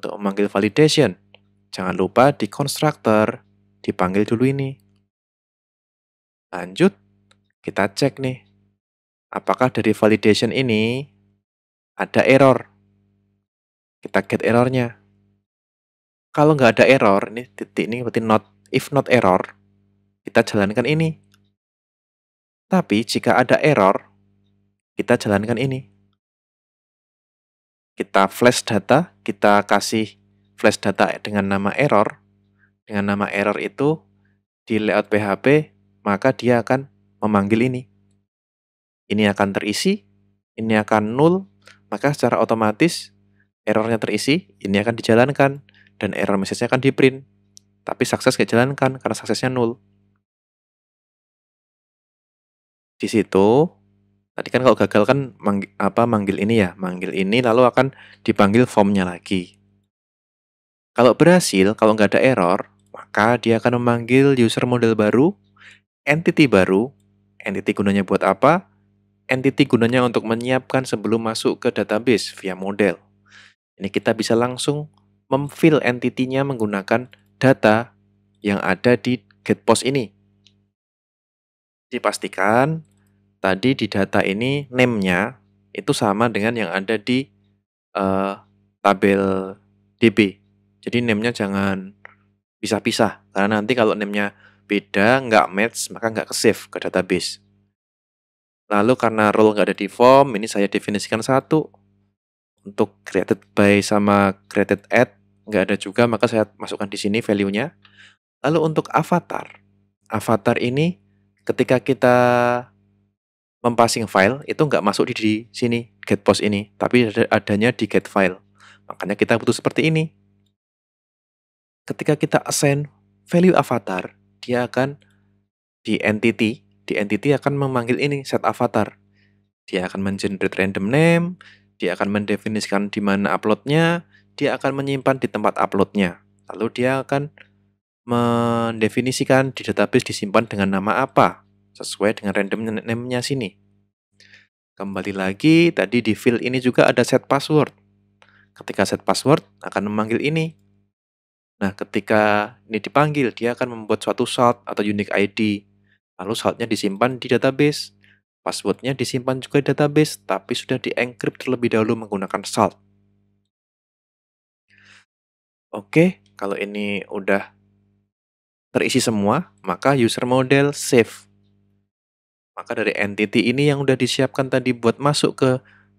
Untuk memanggil validation, jangan lupa di constructor dipanggil dulu ini. Lanjut kita cek nih, apakah dari validation ini ada error. Kita get errornya. Kalau nggak ada error, ini titik ini berarti not, if not error, kita jalankan ini. Tapi jika ada error, kita jalankan ini. Kita flash data, kita kasih flash data dengan nama error. Dengan nama error itu di layout PHP, maka dia akan memanggil ini. Ini akan terisi, ini akan null, maka secara otomatis errornya terisi, ini akan dijalankan, dan error message-nya akan di-print. Tapi sukses nggak jalankan karena suksesnya null. Di situ, tadi kan kalau gagal kan manggil, apa manggil ini ya, manggil ini lalu akan dipanggil formnya lagi. Kalau berhasil, kalau nggak ada error, maka dia akan memanggil user model baru, entity baru, Entity gunanya buat apa? Entity gunanya untuk menyiapkan sebelum masuk ke database via model. Ini kita bisa langsung memfill entity-nya menggunakan data yang ada di GetPost ini. Dipastikan tadi di data ini name-nya itu sama dengan yang ada di uh, tabel DB. Jadi name-nya jangan pisah-pisah karena nanti kalau name-nya beda, nggak match, maka nggak ke-save ke database. Lalu karena role nggak ada di form, ini saya definisikan satu. Untuk created by sama created at, nggak ada juga, maka saya masukkan di sini value-nya. Lalu untuk avatar. Avatar ini ketika kita mempassing file, itu nggak masuk di, di sini, get post ini, tapi ada, adanya di get file. Makanya kita butuh seperti ini. Ketika kita assign value avatar, dia akan di entity, di entity akan memanggil ini set avatar. Dia akan mengenerate random name, dia akan mendefinisikan di mana uploadnya, dia akan menyimpan di tempat uploadnya. Lalu dia akan mendefinisikan di database disimpan dengan nama apa sesuai dengan random name-nya sini. Kembali lagi, tadi di field ini juga ada set password. Ketika set password akan memanggil ini Nah, ketika ini dipanggil, dia akan membuat suatu salt atau unique ID. Lalu saltnya disimpan di database. Passwordnya disimpan juga di database, tapi sudah di-encrypt terlebih dahulu menggunakan salt Oke, kalau ini udah terisi semua, maka user model save. Maka dari entity ini yang udah disiapkan tadi buat masuk ke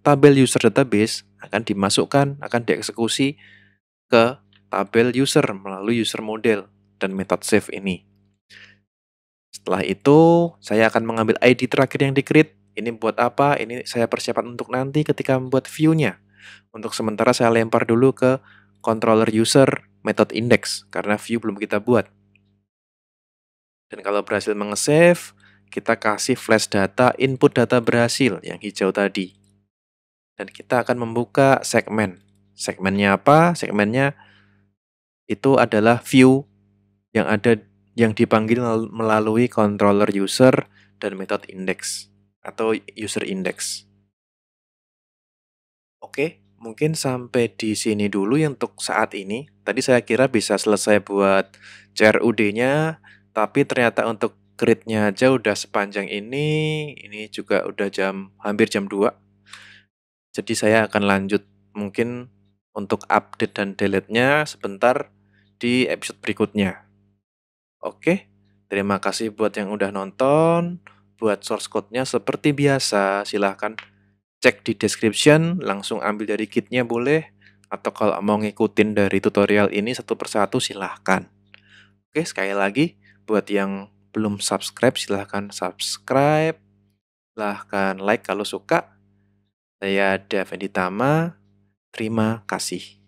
tabel user database akan dimasukkan, akan dieksekusi ke tabel user melalui user model dan method save ini. Setelah itu, saya akan mengambil ID terakhir yang di-create. Ini buat apa? Ini saya persiapan untuk nanti ketika membuat view-nya. Untuk sementara saya lempar dulu ke controller user method index karena view belum kita buat. Dan kalau berhasil menge-save, kita kasih flash data input data berhasil yang hijau tadi. Dan kita akan membuka segmen. Segmennya apa? Segmennya itu adalah view yang ada yang dipanggil melalui controller user dan metode index atau user index. Oke, mungkin sampai di sini dulu yang untuk saat ini. Tadi saya kira bisa selesai buat CRUD-nya, tapi ternyata untuk grid-nya aja udah sepanjang ini, ini juga udah jam hampir jam 2. Jadi saya akan lanjut mungkin untuk update dan delete-nya sebentar di episode berikutnya. Oke, terima kasih buat yang udah nonton. Buat source code-nya seperti biasa, silahkan cek di description, langsung ambil dari kitnya boleh. Atau kalau mau ngikutin dari tutorial ini satu persatu silahkan. Oke, sekali lagi, buat yang belum subscribe, silahkan subscribe. Silahkan like kalau suka. Saya Dev Tama Terima kasih.